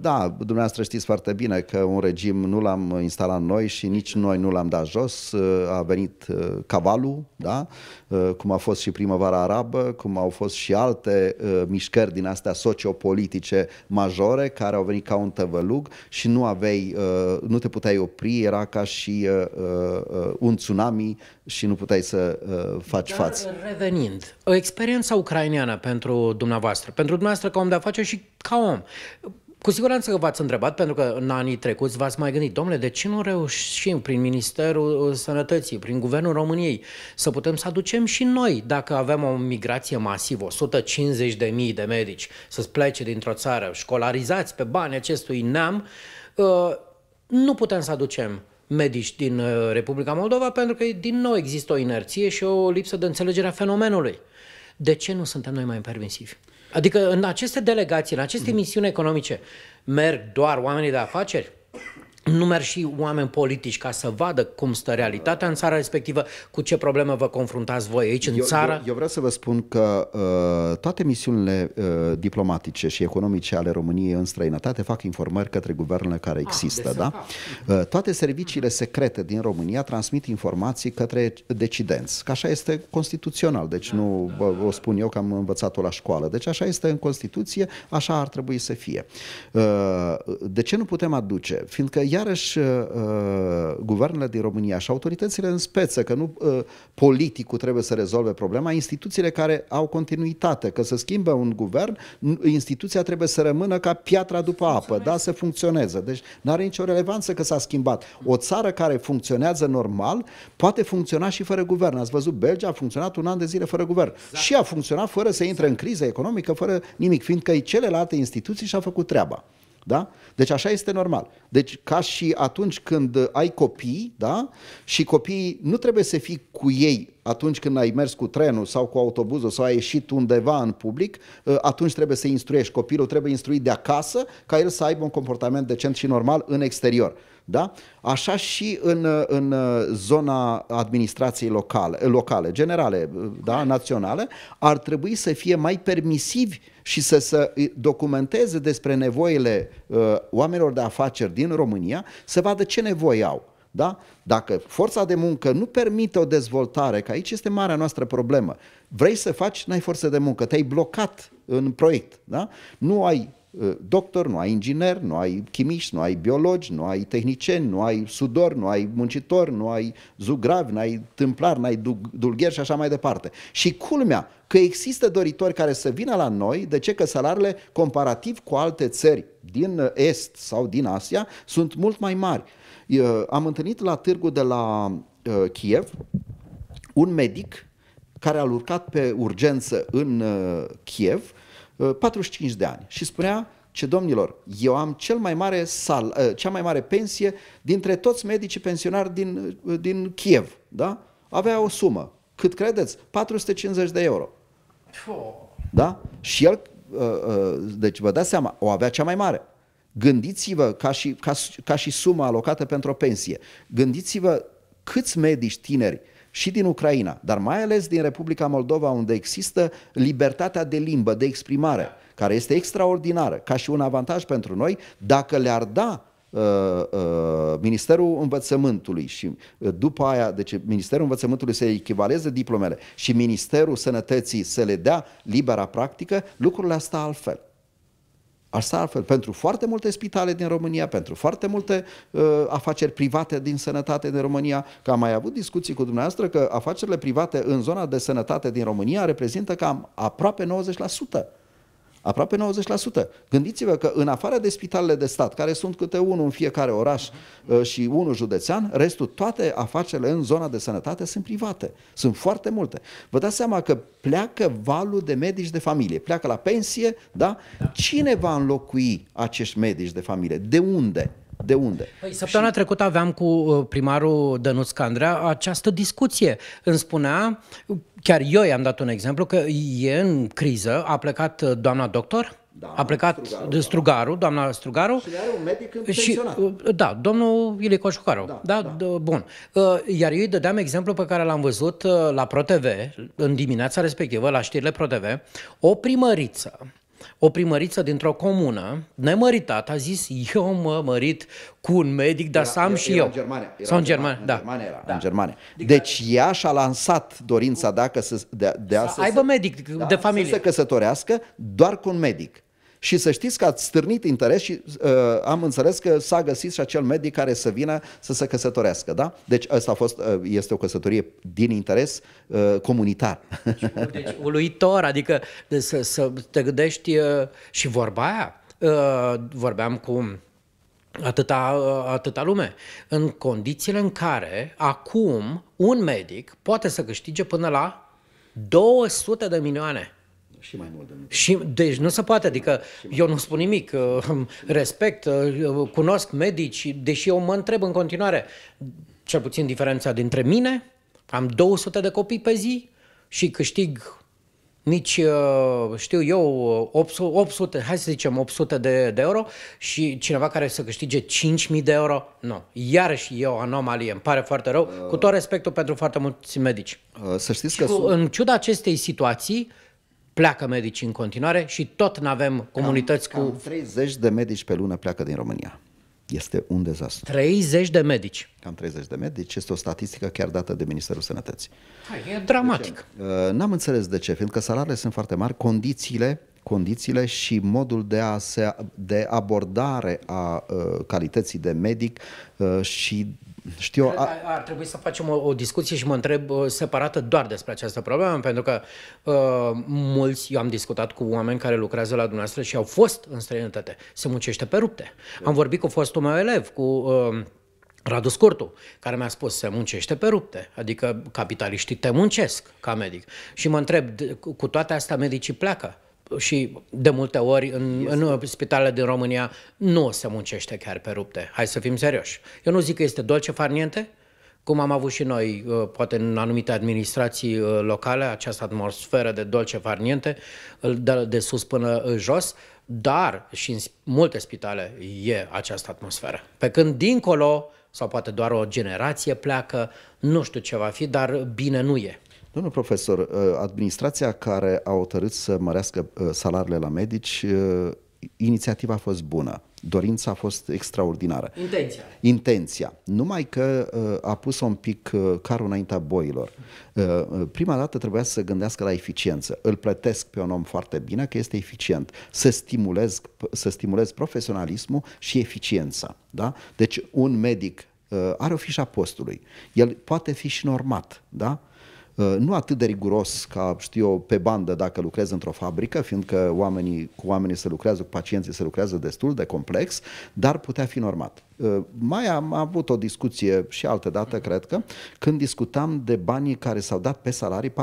da, dumneavoastră știți foarte bine că un regim nu l-am instalat noi și nici noi nu l-am dat jos. Uh, a venit cavalul, da? Uh, cum a fost și primăvara arabă, cum au fost și alte uh, mișcări din astea sociopolitice majore care au venit ca un tăvălug și nu aveai, uh, nu te puteai opri, era ca și un tsunami și nu puteai să faci Dar față. Revenind, experiența ucraineană pentru dumneavoastră, pentru dumneavoastră ca om de afaceri și ca om, cu siguranță că v-ați întrebat, pentru că în anii trecuți v-ați mai gândit, domnule, de ce nu reușim prin Ministerul Sănătății, prin Guvernul României, să putem să aducem și noi, dacă avem o migrație masivă, 150.000 de medici, să-ți plece dintr-o țară, școlarizați pe bani acestui neam, uh, nu putem să aducem medici din uh, Republica Moldova pentru că din nou există o inerție și o lipsă de înțelegere a fenomenului. De ce nu suntem noi mai permisivi? Adică în aceste delegații, în aceste misiuni economice, merg doar oamenii de afaceri? merg și oameni politici ca să vadă cum stă realitatea în țara respectivă, cu ce probleme vă confruntați voi aici în eu, țară? Eu, eu vreau să vă spun că uh, toate misiunile uh, diplomatice și economice ale României în străinătate fac informări către guvernele care ah, există. Ah, da? Uh, toate serviciile secrete din România transmit informații către decidenți, că așa este constituțional, deci nu vă o spun eu că am învățat-o la școală. Deci așa este în Constituție, așa ar trebui să fie. Uh, de ce nu putem aduce? Fiindcă iarăși uh, guvernele din România și autoritățile în speță, că nu uh, politicul trebuie să rezolve problema, instituțiile care au continuitate, că se schimbă un guvern, instituția trebuie să rămână ca piatra după apă, da, să funcționeze. Deci nu are nicio relevanță că s-a schimbat. O țară care funcționează normal poate funcționa și fără guvern. Ați văzut, Belgia a funcționat un an de zile fără guvern exact. și a funcționat fără să intre în criză economică, fără nimic, fiindcă celelalte instituții și-au făcut treaba. Da? Deci așa este normal. Deci ca și atunci când ai copii, da? Și copiii nu trebuie să fii cu ei atunci când ai mers cu trenul sau cu autobuzul sau ai ieșit undeva în public, ă, atunci trebuie să instruiești. Copilul trebuie instruit de acasă ca el să aibă un comportament decent și normal în exterior. Da? Așa și în, în uh, zona administrației locale, eh, locale, generale, eh, da? naționale, ar trebui să fie mai permisivi și să, se eh, documenteze despre nevoile uh, oamenilor de afaceri din România, să vadă ce nevoi au. Da? Dacă forța de muncă nu permite o dezvoltare, că aici este marea noastră problemă, vrei să faci, n-ai forță de muncă, te-ai blocat în proiect, da? nu ai Uh, doctor, nu ai inginer, nu ai chimiști, nu ai biologi, nu ai tehnicieni, nu ai sudor, nu ai muncitor, nu ai zugrav, nu ai tâmplar, nu ai dulgher și așa mai departe. Și culmea că există doritori care să vină la noi, de ce? Că salariile comparativ cu alte țări din uh, Est sau din Asia sunt mult mai mari. Uh, am întâlnit la târgu de la Kiev un medic care a urcat pe urgență în Kiev 45 uh, de ani și spunea ce domnilor, eu am cel mai mare sal, uh, cea mai mare pensie dintre toți medicii pensionari din, uh, din Kiev. Da? Avea o sumă, cât credeți? 450 de euro. Da? Și el, deci vă dați seama, o avea cea mai mare. Gândiți-vă ca și, ca, ca și suma alocată pentru o pensie. Gândiți-vă câți medici tineri uh, și din Ucraina, dar mai ales din Republica Moldova, unde există libertatea de limbă, de exprimare, care este extraordinară, ca și un avantaj pentru noi, dacă le-ar da Uh, uh, Ministerul Învățământului și uh, după aia, deci Ministerul Învățământului să echivaleze diplomele și Ministerul Sănătății să le dea libera practică, lucrurile astea altfel. Asta altfel, pentru foarte multe spitale din România, pentru foarte multe uh, afaceri private din sănătate din România, că am mai avut discuții cu dumneavoastră că afacerile private în zona de sănătate din România reprezintă cam aproape 90% aproape 90%. Gândiți-vă că în afară de spitalele de stat, care sunt câte unul în fiecare oraș uh, și unul județean, restul, toate afacerile în zona de sănătate sunt private. Sunt foarte multe. Vă dați seama că pleacă valul de medici de familie, pleacă la pensie, da? da. Cine va înlocui acești medici de familie? De unde? de unde. Păi, săptămâna și... trecută aveam cu uh, primarul Dănuț Candrea această discuție. Îmi spunea, chiar eu i-am dat un exemplu, că e în criză, a plecat uh, doamna doctor, da, a plecat Strugaru, da. Strugaru da. doamna Strugaru. Și are un medic și, uh, Da, domnul Ilie Coșucaru. Da, da, da, bun. Iar eu îi dădeam exemplu pe care l-am văzut la ProTV, în dimineața respectivă, la știrile ProTV, o primăriță o primăriță dintr-o comună, nemăritat, a zis, eu mă mărit cu un medic, dar era, să am era, și eu. În Germania. Era Sau în Germania, în Germania, da. Germania era, da. În Germania. Deci, deci ea și-a lansat dorința dacă să, de, de să, să aibă medic da, de familie. Să se căsătorească doar cu un medic. Și să știți că ați stârnit interes și uh, am înțeles că s-a găsit și acel medic care să vină să se căsătorească, da? Deci asta a fost, uh, este o căsătorie din interes uh, comunitar. Deci uluitor, adică de, să, să te gândești uh, și vorba aia. Uh, vorbeam cu atâta, uh, atâta lume. În condițiile în care acum un medic poate să câștige până la 200 de milioane. Și mai mult, domnule. Și, deci nu se poate, adică eu nu spun nimic, uh, respect, uh, uh, cunosc medici, deși eu mă întreb în continuare, cel puțin diferența dintre mine, am 200 de copii pe zi și câștig nici, știu eu, 800, hai să zicem 800 de, de euro și cineva care să câștige 5.000 de euro, nu. Iarăși e o anomalie, îmi pare foarte rău, uh, cu tot respectul pentru foarte mulți medici. Uh, să știți și că... Cu, sunt... În ciuda acestei situații, pleacă medici în continuare și tot nu avem comunități cam, cu... Cam 30 de medici pe lună pleacă din România. Este un dezastru. 30 de medici. Cam 30 de medici. Este o statistică chiar dată de Ministerul Sănătății. Hai, e dramatic. Deci, n-am înțeles de ce, fiindcă salariile sunt foarte mari, condițiile condițiile și modul de, a se, de abordare a uh, calității de medic uh, și știu... A... ar, ar trebui să facem o, o discuție și mă întreb uh, separată doar despre această problemă, pentru că uh, mulți, eu am discutat cu oameni care lucrează la dumneavoastră și au fost în străinătate, se muncește pe rupte. Da. Am vorbit cu fostul meu elev, cu... Uh, Radu Scurtu, care mi-a spus se muncește pe rupte, adică capitaliștii te muncesc ca medic. Și mă întreb, cu toate astea medicii pleacă și de multe ori în, în spitalele din România nu se muncește chiar pe rupte. Hai să fim serioși. Eu nu zic că este dolce farniente, cum am avut și noi, uh, poate în anumite administrații uh, locale, această atmosferă de dolce farniente, de, de sus până jos, dar și în multe spitale e această atmosferă. Pe când dincolo, sau poate doar o generație pleacă, nu știu ce va fi, dar bine nu e. Domnul profesor, uh, administrația care a hotărât să mărească uh, salariile la medici, uh, inițiativa a fost bună. Dorința a fost extraordinară. Intenția. Intenția. Numai că a pus-o un pic carul înaintea boilor. Prima dată trebuia să se gândească la eficiență. Îl plătesc pe un om foarte bine că este eficient. Să stimulez, să stimulez profesionalismul și eficiența. Da? Deci un medic are o a postului. El poate fi și normat. Da? Uh, nu atât de riguros ca, știu eu, pe bandă dacă lucrez într-o fabrică, fiindcă oamenii, cu oamenii se lucrează, cu pacienții se lucrează destul de complex, dar putea fi normat. Uh, mai am avut o discuție și altă dată, cred că, când discutam de banii care s-au dat pe salarii, 45%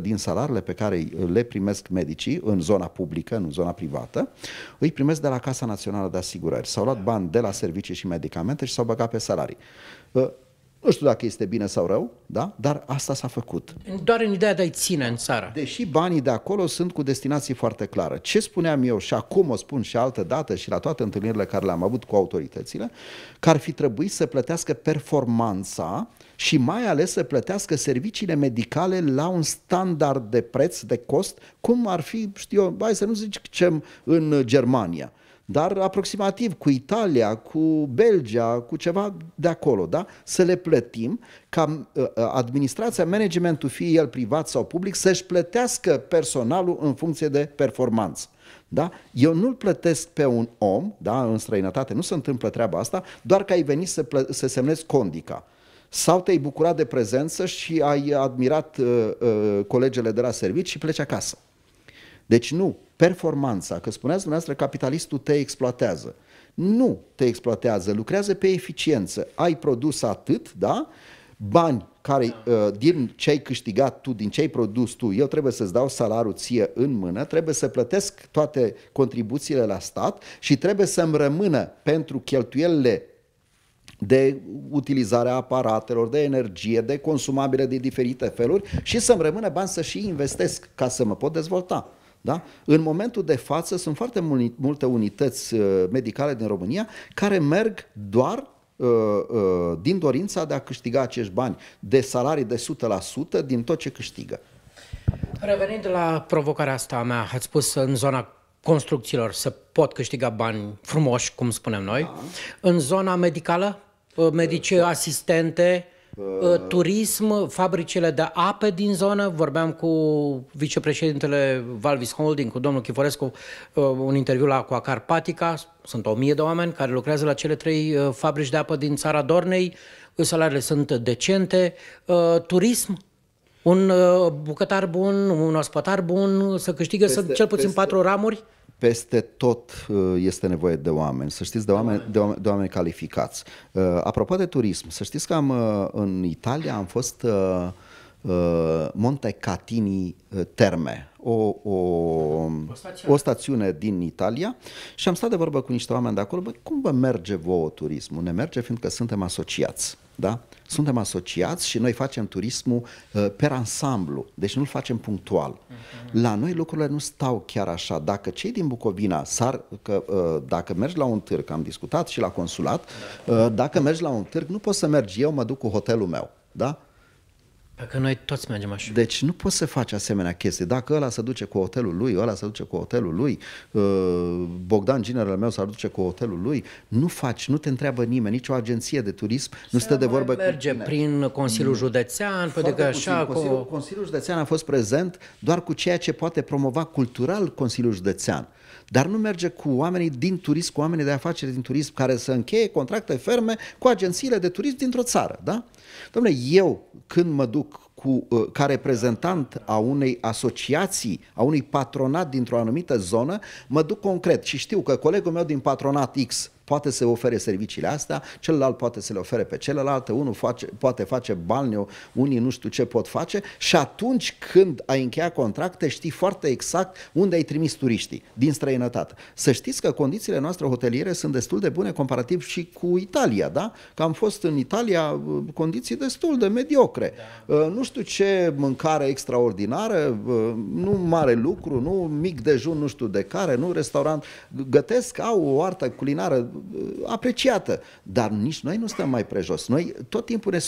din salariile pe care le primesc medicii în zona publică, în zona privată, îi primesc de la Casa Națională de Asigurări. S-au luat bani de la servicii și medicamente și s-au băgat pe salarii. Uh, nu știu dacă este bine sau rău, da? dar asta s-a făcut. Doar în ideea de a-i ține în țară. Deși banii de acolo sunt cu destinații foarte clară. Ce spuneam eu și acum o spun și altă dată și la toate întâlnirile care le-am avut cu autoritățile, că ar fi trebuit să plătească performanța și mai ales să plătească serviciile medicale la un standard de preț, de cost, cum ar fi, știu eu, hai să nu zicem în Germania dar aproximativ cu Italia, cu Belgia, cu ceva de acolo, da? să le plătim ca uh, uh, administrația, managementul, fie el privat sau public, să-și plătească personalul în funcție de performanță. Da? Eu nu-l plătesc pe un om, da? în străinătate nu se întâmplă treaba asta, doar că ai venit să, plă- să semnezi condica sau te-ai bucurat de prezență și ai admirat uh, uh, colegele de la servici și pleci acasă. Deci nu, performanța, că spuneați dumneavoastră capitalistul te exploatează. Nu te exploatează, lucrează pe eficiență. Ai produs atât, da? Bani care da. Uh, din ce ai câștigat tu, din ce ai produs tu, eu trebuie să-ți dau salariul ție în mână, trebuie să plătesc toate contribuțiile la stat și trebuie să-mi rămână pentru cheltuielile de utilizarea aparatelor, de energie, de consumabile de diferite feluri și să-mi rămână bani să și investesc ca să mă pot dezvolta. Da? În momentul de față sunt foarte multe unități uh, medicale din România care merg doar uh, uh, din dorința de a câștiga acești bani de salarii de 100% din tot ce câștigă. Revenind la provocarea asta a mea, ați spus în zona construcțiilor să pot câștiga bani frumoși, cum spunem noi. Da. În zona medicală, medici da. asistente, Ă, turism, fabricile de ape din zonă. Vorbeam cu vicepreședintele Valvis Holding, cu domnul Chiforescu, un ă, interviu la Aqua Carpatica. Sunt o mie de oameni care lucrează la cele trei ă, fabrici de apă din țara Dornei. Salariile sunt decente. Turism, un bucătar bun, un ospătar bun, să câștigă peste, cel puțin peste, patru ramuri peste tot uh, este nevoie de oameni, să știți, de oameni, de oameni, de oameni calificați. Uh, apropo de turism, să știți că am, uh, în Italia am fost uh, Uh, Monte Catini uh, Terme, o, o, o, stațiune. o stațiune din Italia și am stat de vorbă cu niște oameni de acolo, băi, cum vă merge vouă turismul? Ne merge fiindcă suntem asociați, da? Suntem asociați și noi facem turismul uh, per ansamblu, deci nu-l facem punctual. Uh-huh. La noi lucrurile nu stau chiar așa. Dacă cei din Bucovina sar, că, uh, dacă mergi la un târg, am discutat și la consulat, da. uh, dacă mergi la un târg, nu poți să mergi eu, mă duc cu hotelul meu, da? Că noi toți mergem așa. Deci nu poți să faci asemenea chestii. Dacă ăla se duce cu hotelul lui, ăla se duce cu hotelul lui, uh, Bogdan, Ginerul meu, se duce cu hotelul lui, nu faci, nu te întreabă nimeni, nicio agenție de turism nu se stă de vorbă merge cu tine. prin Consiliul mm. Județean, pentru că așa... Consiliul, cu... Consiliul Județean a fost prezent doar cu ceea ce poate promova cultural Consiliul Județean dar nu merge cu oamenii din turism, cu oamenii de afaceri din turism care să încheie contracte ferme cu agențiile de turism dintr-o țară, da? Domnule, eu când mă duc cu, ă, ca reprezentant a unei asociații, a unui patronat dintr-o anumită zonă, mă duc concret și știu că colegul meu din patronat X poate să ofere serviciile astea, celălalt poate să le ofere pe celălalt, unul face, poate face balneu, unii nu știu ce pot face și atunci când ai încheia contracte știi foarte exact unde ai trimis turiștii din străinătate. Să știți că condițiile noastre hoteliere sunt destul de bune comparativ și cu Italia, da? Că am fost în Italia condiții destul de mediocre. Da. Ă, nu știu ce mâncare extraordinară, ă, nu mare lucru, nu mic dejun, nu știu de care, nu restaurant. Gătesc, au o artă culinară apreciată. Dar nici noi nu stăm mai prejos. Noi tot timpul ne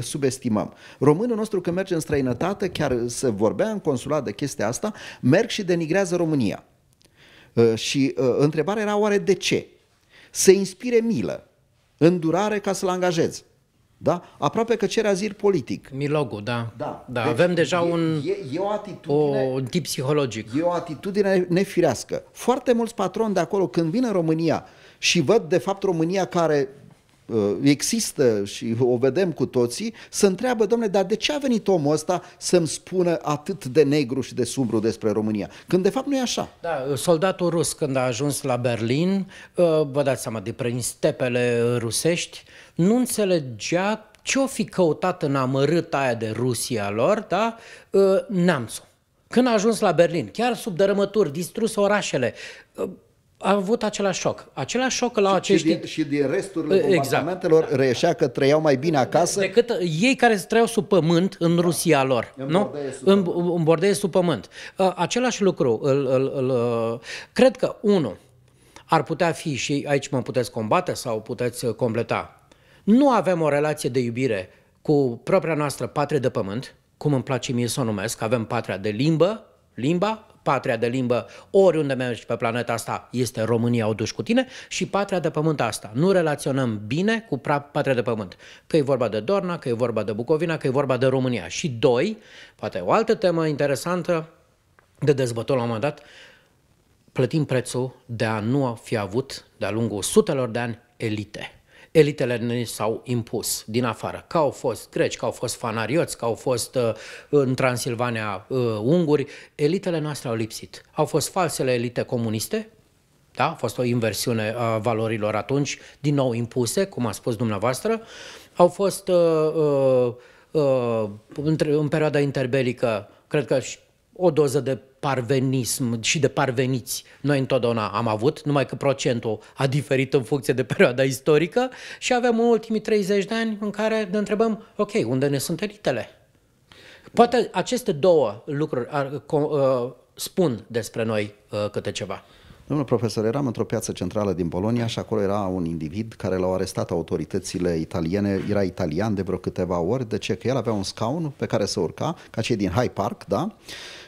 subestimăm. Românul nostru când merge în străinătate, chiar să vorbea în consulat de chestia asta, merg și denigrează România. Uh, și uh, întrebarea era oare de ce? Se inspire milă, îndurare ca să-l angajezi. Da? Aproape că cere azil politic. Milogul, da. da. da. Deci Avem deja e, un, e, e o atitudine, o, un tip psihologic. E o atitudine nefirească. Foarte mulți patroni de acolo, când vin în România, uh, și văd de fapt România care uh, există și o vedem cu toții, să întreabă, domnule, dar de ce a venit omul ăsta să-mi spună atât de negru și de sumbru despre România? Când de fapt nu e așa. Da, soldatul rus când a ajuns la Berlin, uh, vă dați seama, de prin stepele rusești, nu înțelegea ce-o fi căutat în amărât aia de Rusia lor, da? Uh, Neamțul. Când a ajuns la Berlin, chiar sub dărâmături, distrus orașele, a avut același șoc. Același șoc la acești... Și din, și din resturile exact. bombardamentelor exact. reieșea că trăiau mai bine acasă? Decât ei care trăiau sub pământ în da. Rusia lor. În nu? Bordeie sub în, în bordeie sub pământ. Același lucru. Îl, îl, îl, cred că, unul, ar putea fi și aici mă puteți combate sau puteți completa. Nu avem o relație de iubire cu propria noastră patrie de pământ, cum îmi place mie să o numesc, avem patria de limbă, limba, patria de limbă, oriunde mergi pe planeta asta, este România, o duci cu tine, și patria de pământ asta. Nu relaționăm bine cu patria de pământ. Că e vorba de Dorna, că e vorba de Bucovina, că e vorba de România. Și doi, poate o altă temă interesantă de dezbătut la un moment dat, plătim prețul de a nu fi avut de-a lungul sutelor de ani elite elitele ne s-au impus din afară, că au fost greci, că au fost fanarioți, că au fost uh, în Transilvania uh, unguri, elitele noastre au lipsit. Au fost falsele elite comuniste, da? a fost o inversiune a valorilor atunci, din nou impuse, cum a spus dumneavoastră, au fost uh, uh, uh, în perioada interbelică, cred că și o doză de parvenism și de parveniți. Noi întotdeauna am avut, numai că procentul a diferit în funcție de perioada istorică și avem în ultimii 30 de ani în care ne întrebăm, ok, unde ne sunt elitele? Poate aceste două lucruri ar, uh, spun despre noi uh, câte ceva. Domnul profesor, eram într-o piață centrală din Bolonia și acolo era un individ care l-au arestat autoritățile italiene, era italian de vreo câteva ori, de ce? Că el avea un scaun pe care se urca, ca cei din High Park, da?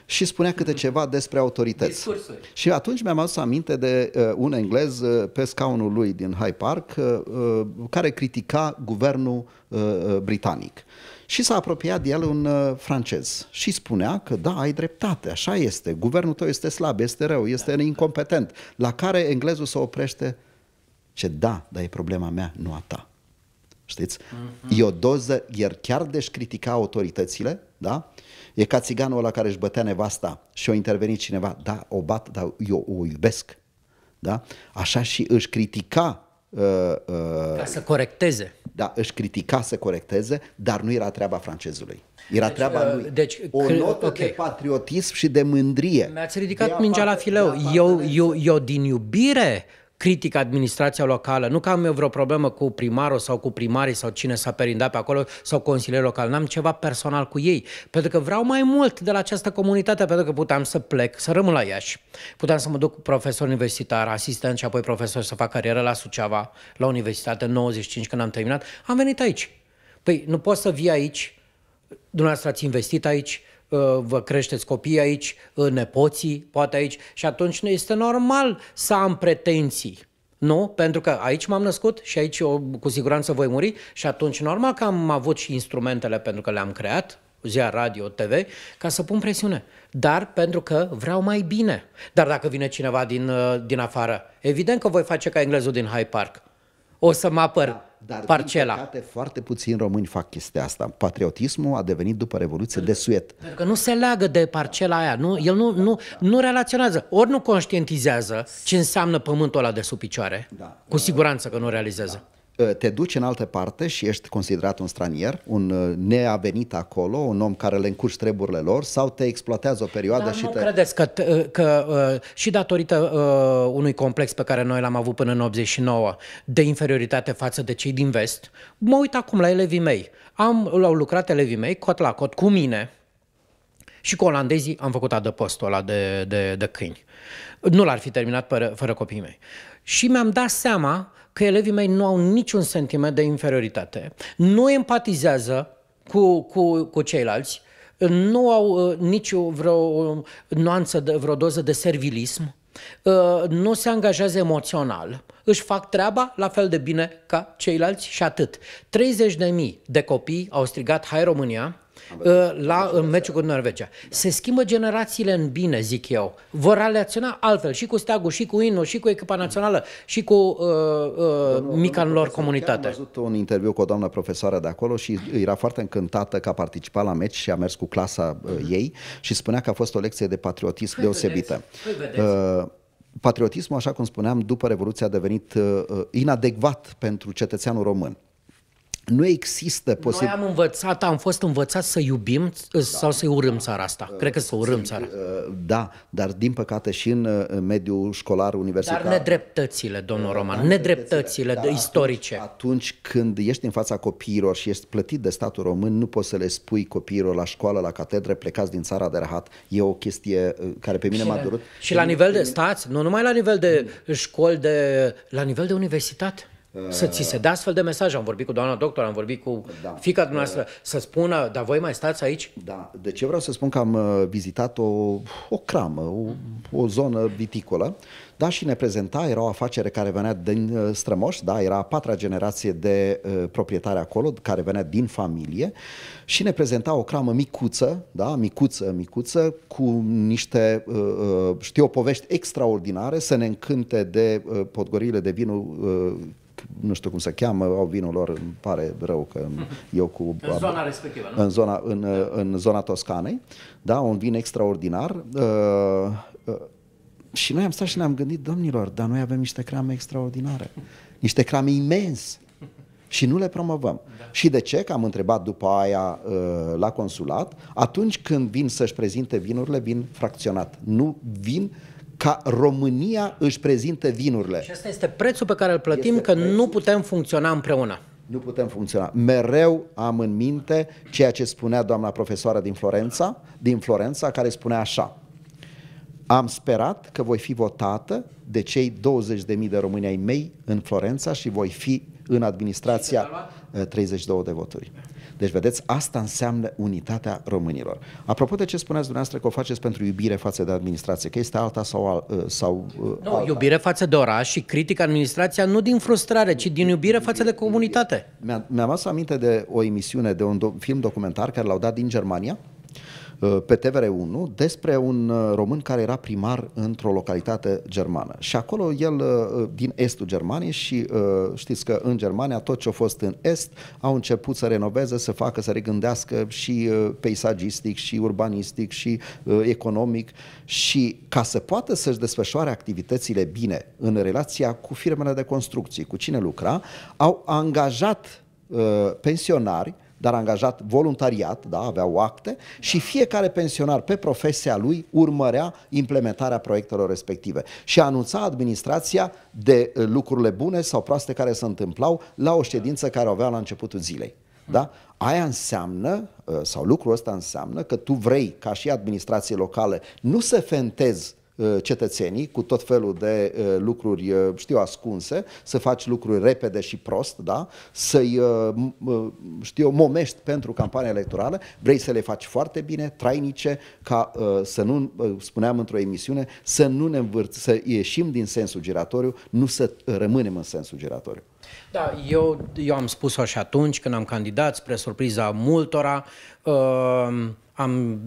și spunea câte ceva despre autorități. Discursuri. Și atunci mi-am adus aminte de uh, un englez uh, pe scaunul lui din High Park uh, uh, care critica guvernul uh, uh, britanic. Și s-a apropiat de el un uh, francez și spunea că da, ai dreptate, așa este, guvernul tău este slab, este rău, este da. incompetent. La care englezul se oprește ce da, dar e problema mea, nu a ta. Știți? Mm-hmm. E o doză, iar chiar deși critica autoritățile, da? Uh, E ca țiganul la care își bătea nevasta și o intervenit cineva, da, o bat, dar eu o iubesc. Da? Așa și își critica Uh, uh, ca să corecteze. Da, își critica să corecteze, dar nu era treaba francezului. Era deci, treaba uh, lui. Deci, o notă okay. de patriotism și de mândrie. Mi-ați ridicat mingea la fileu. Eu, eu, eu, din iubire critic administrația locală. Nu că am eu vreo problemă cu primarul sau cu primarii sau cine s-a perindat pe acolo sau consilier local. N-am ceva personal cu ei. Pentru că vreau mai mult de la această comunitate, pentru că puteam să plec, să rămân la Iași. Puteam să mă duc profesor universitar, asistent și apoi profesor să fac carieră la Suceava, la universitate, în 95 când am terminat. Am venit aici. Păi nu poți să vii aici, dumneavoastră ați investit aici, vă creșteți copiii aici, ă, nepoții, poate aici, și atunci nu este normal să am pretenții. Nu, pentru că aici m-am născut și aici eu cu siguranță voi muri și atunci normal că am avut și instrumentele pentru că le-am creat, ziar radio, TV, ca să pun presiune. Dar pentru că vreau mai bine. Dar dacă vine cineva din, ă, din afară, evident că voi face ca englezul din High Park o să mă apăr da, dar, parcela. Din păcate, foarte puțini români fac chestia asta. Patriotismul a devenit după Revoluție de suet. Pentru că nu se leagă de parcela aia. Nu, el nu, nu, nu relaționează. Ori nu conștientizează ce înseamnă pământul ăla de sub picioare. Da. Cu siguranță că nu realizează. Da. Ă, te duci în altă parte și ești considerat un stranier, un ă, neavenit acolo, un om care le încurci treburile lor sau te exploatează o perioadă Dar și nu te... credeți că, ă, că și datorită unui complex pe care noi l-am avut până în 89 de inferioritate față de cei din vest, mă uit acum la elevii mei. Am, au lucrat elevii mei cot la cot cu mine, și cu olandezii am făcut adăpostul ăla de, de, de câini. Nu l-ar fi terminat fără, fără copiii mei. Și mi-am dat seama că elevii mei nu au niciun sentiment de inferioritate, nu empatizează cu, cu, cu ceilalți, nu au uh, nici vreo um, nuanță, de, vreo doză de servilism, uh, nu se angajează emoțional, își fac treaba la fel de bine ca ceilalți și atât. 30.000 de copii au strigat Hai România Ă, la deci, în meciul cu Norvegia. Se schimbă generațiile în bine, zic eu. Vor relaționa altfel și cu steagul, și cu Inu, și cu echipa mm. națională, și cu uh, uh, mica în lor comunitate. Am văzut un interviu cu o doamnă profesoară de acolo și era foarte încântată că a participat la meci și a mers cu clasa uh, mm-hmm. ei și spunea că a fost o lecție de patriotism păi deosebită. Păi uh, patriotismul, așa cum spuneam, după Revoluție a devenit uh, uh, inadecvat pentru cetățeanul român. Nu există posibil. Noi am învățat, am fost învățați să iubim da, sau să urâm da, țara asta. Uh, Cred că să urâm țara. Uh, da, dar din păcate și în mediul școlar, universitar. Dar nedreptățile, domnul Roman, da, nedreptățile da, istorice. Atunci, atunci când ești în fața copiilor și ești plătit de statul român, nu poți să le spui copiilor la școală, la catedră, plecați din țara de rahat. E o chestie care pe mine m-a durut. Și la nivel de, stați, nu numai la nivel de școli, de, la nivel de universitate. Să ți se dea astfel de mesaj. Am vorbit cu doamna doctor, am vorbit cu da. fica dumneavoastră, să spună, dar voi mai stați aici? Da, de ce vreau să spun că am uh, vizitat o, o cramă, o, o zonă viticolă, da, și ne prezenta, era o afacere care venea din uh, strămoși, da, era a patra generație de uh, proprietari acolo, care venea din familie și ne prezenta o cramă micuță, da, micuță, micuță, cu niște, uh, uh știu, o povești extraordinare, să ne încânte de uh, podgorile de vinul uh, nu știu cum se cheamă, au vinul lor, îmi pare rău că mhm. eu cu... În zona respectivă, nu? În zona, în, da. în zona Toscanei, da, un vin extraordinar. Uh, uh, și noi am stat și ne-am gândit, domnilor, dar noi avem niște crame extraordinare, niște crame imense și nu le promovăm. Da. Și de ce? Că am întrebat după aia uh, la consulat, atunci când vin să-și prezinte vinurile, vin fracționat. Nu vin ca România își prezintă vinurile. Și asta este prețul pe care îl plătim este că prețul. nu putem funcționa împreună. Nu putem funcționa. Mereu am în minte ceea ce spunea doamna profesoară din Florența, din Florența, care spunea așa. Am sperat că voi fi votată de cei 20.000 de români ai mei în Florența și voi fi în administrația 32 eh, de voturi. Deci, vedeți, asta înseamnă unitatea românilor. Apropo de ce spuneați dumneavoastră că o faceți pentru iubire față de administrație, că este alta sau, al, uh, sau uh, nu, alta. iubire față de oraș și critică administrația nu din frustrare, ci din iubire față de comunitate. Mi-am mi adus aminte de o emisiune, de un do- film documentar care l-au dat din Germania, Uh, pe TVR1 despre un uh, român care era primar într-o localitate germană. Și acolo el, uh, din estul Germaniei și știți că în Germania tot ce a fost în est au început să renoveze, să facă, să regândească și peisagistic, și urbanistic, și economic și ca să poată să-și desfășoare activitățile bine în relația cu firmele de construcții, cu cine lucra, au angajat pensionari dar angajat voluntariat, da, aveau acte și fiecare pensionar pe profesia lui urmărea implementarea proiectelor respective și anunța administrația de eh, lucrurile bune sau proaste care se întâmplau la o ședință care o avea la începutul zilei. Hmm. Da? Aia înseamnă, eh, sau lucrul ăsta înseamnă că tu vrei ca și administrație locală nu să fentezi Uh, cetățenii cu tot felul de uh, lucruri, uh, știu, ascunse, să faci lucruri repede și prost, da? să-i, știu, momești pentru campania electorală, vrei să le faci foarte bine, trainice, ca să nu, spuneam într-o emisiune, să nu ne învârț, să ieșim din sensul giratoriu, nu să rămânem în sensul giratoriu. Da, eu, eu am spus-o și atunci când am candidat, spre surpriza multora, uh, am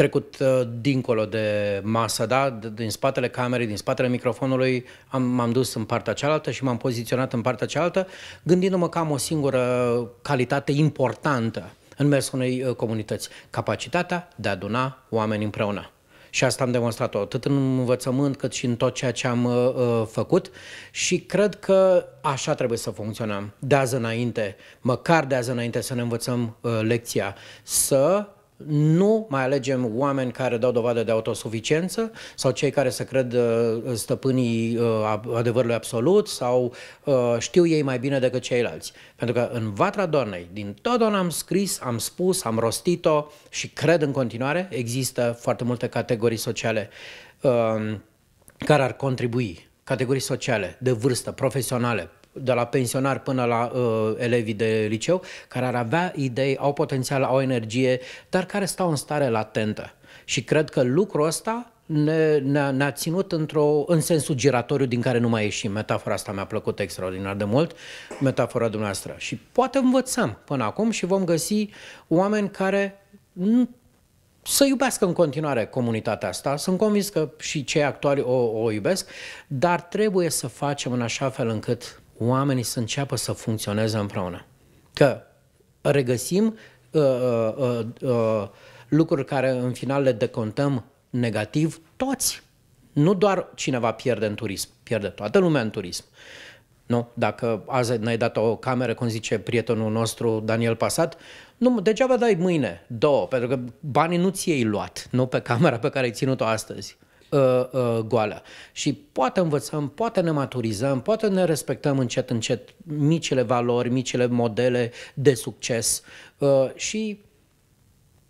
trecut uh, dincolo de masă, da? din spatele camerei, din spatele microfonului, am, m-am dus în partea cealaltă și m-am poziționat în partea cealaltă, gândindu-mă că am o singură calitate importantă în mersul unei uh, comunități, capacitatea de a aduna oameni împreună. Și asta am demonstrat-o atât în învățământ cât și în tot ceea ce am uh, uh făcut și cred că așa trebuie să funcționăm de azi înainte, măcar de azi înainte să ne învățăm uh, lecția, să nu mai alegem oameni care dau dovadă de autosuficiență sau cei care se cred uh, stăpânii uh, adevărului absolut sau uh, știu ei mai bine decât ceilalți. Pentru că în Vatra Doamnei, din totdeauna am scris, am spus, am rostit-o și cred în continuare, există foarte multe categorii sociale um, care ar contribui categorii sociale, de vârstă, profesionale, de la pensionari până la uh, elevii de liceu, care ar avea idei, au potențial, au energie, dar care stau în stare latentă. Și cred că lucrul ăsta ne, ne-a, ne ținut într-o, în sensul giratoriu din care nu mai ieșim. Metafora asta mi-a plăcut extraordinar de mult, metafora dumneavoastră. Și poate învățăm până acum și vom găsi oameni care să iubească în continuare comunitatea asta. Sunt convins că și cei actuali o, o iubesc, dar trebuie să facem în așa fel încât oamenii să înceapă să funcționeze împreună. Că regăsim uh, uh, uh, uh, lucruri care în final le decontăm negativ toți. Nu doar cineva pierde în turism, pierde toată lumea în turism. Nu? Dacă azi ne-ai dat o cameră, cum zice prietenul nostru Daniel Pasat, nu, degeaba dai mâine două, pentru că banii nu ți-ai luat, nu pe camera pe care ai ținut-o astăzi uh, uh, goală. Și poate învățăm, poate ne maturizăm, poate ne respectăm încet, încet micile valori, micile modele de succes uh, și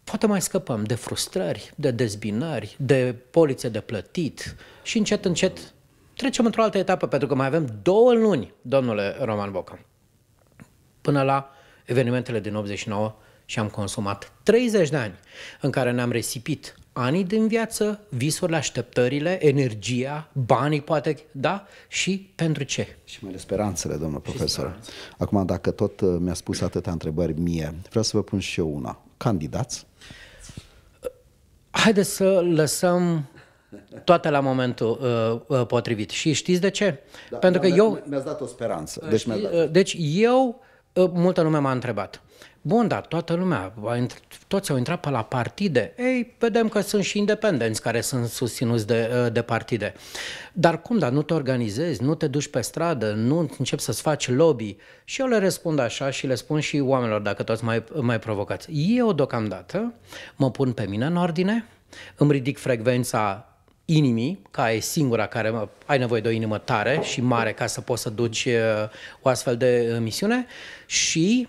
poate mai scăpăm de frustrări, de dezbinări, de polițe de plătit și încet, încet trecem într-o altă etapă, pentru că mai avem două luni, domnule Roman Bocă, până la evenimentele din 89 și am consumat 30 de ani în care ne-am resipit anii din viață, visurile, așteptările, energia, banii poate, da? Și pentru ce? Și mai ales speranțele, domnul profesor. Speranțe. Acum, dacă tot uh, mi-a spus atâtea întrebări mie, vreau să vă pun și eu una. Candidați? Haideți să lăsăm toate la momentul uh, uh, potrivit. Și știți de ce? Da, Pentru da, că eu... Mi-ați dat o speranță. Uh, deci, știi, dat. Uh, deci eu, uh, multă lume m-a întrebat. Bun, dar toată lumea, toți au intrat pe la partide. Ei, vedem că sunt și independenți care sunt susținuți de, ă, de partide. Dar cum, dar nu te organizezi, nu te duci pe stradă, nu începi să-ți faci lobby? Și eu le răspund așa și le spun și oamenilor, dacă toți mai, mai provocați. Eu deocamdată mă pun pe mine în ordine, îmi ridic frecvența inimii, ca e singura care ai nevoie de o inimă tare și mare ca să poți să duci ă, o astfel de ă, misiune și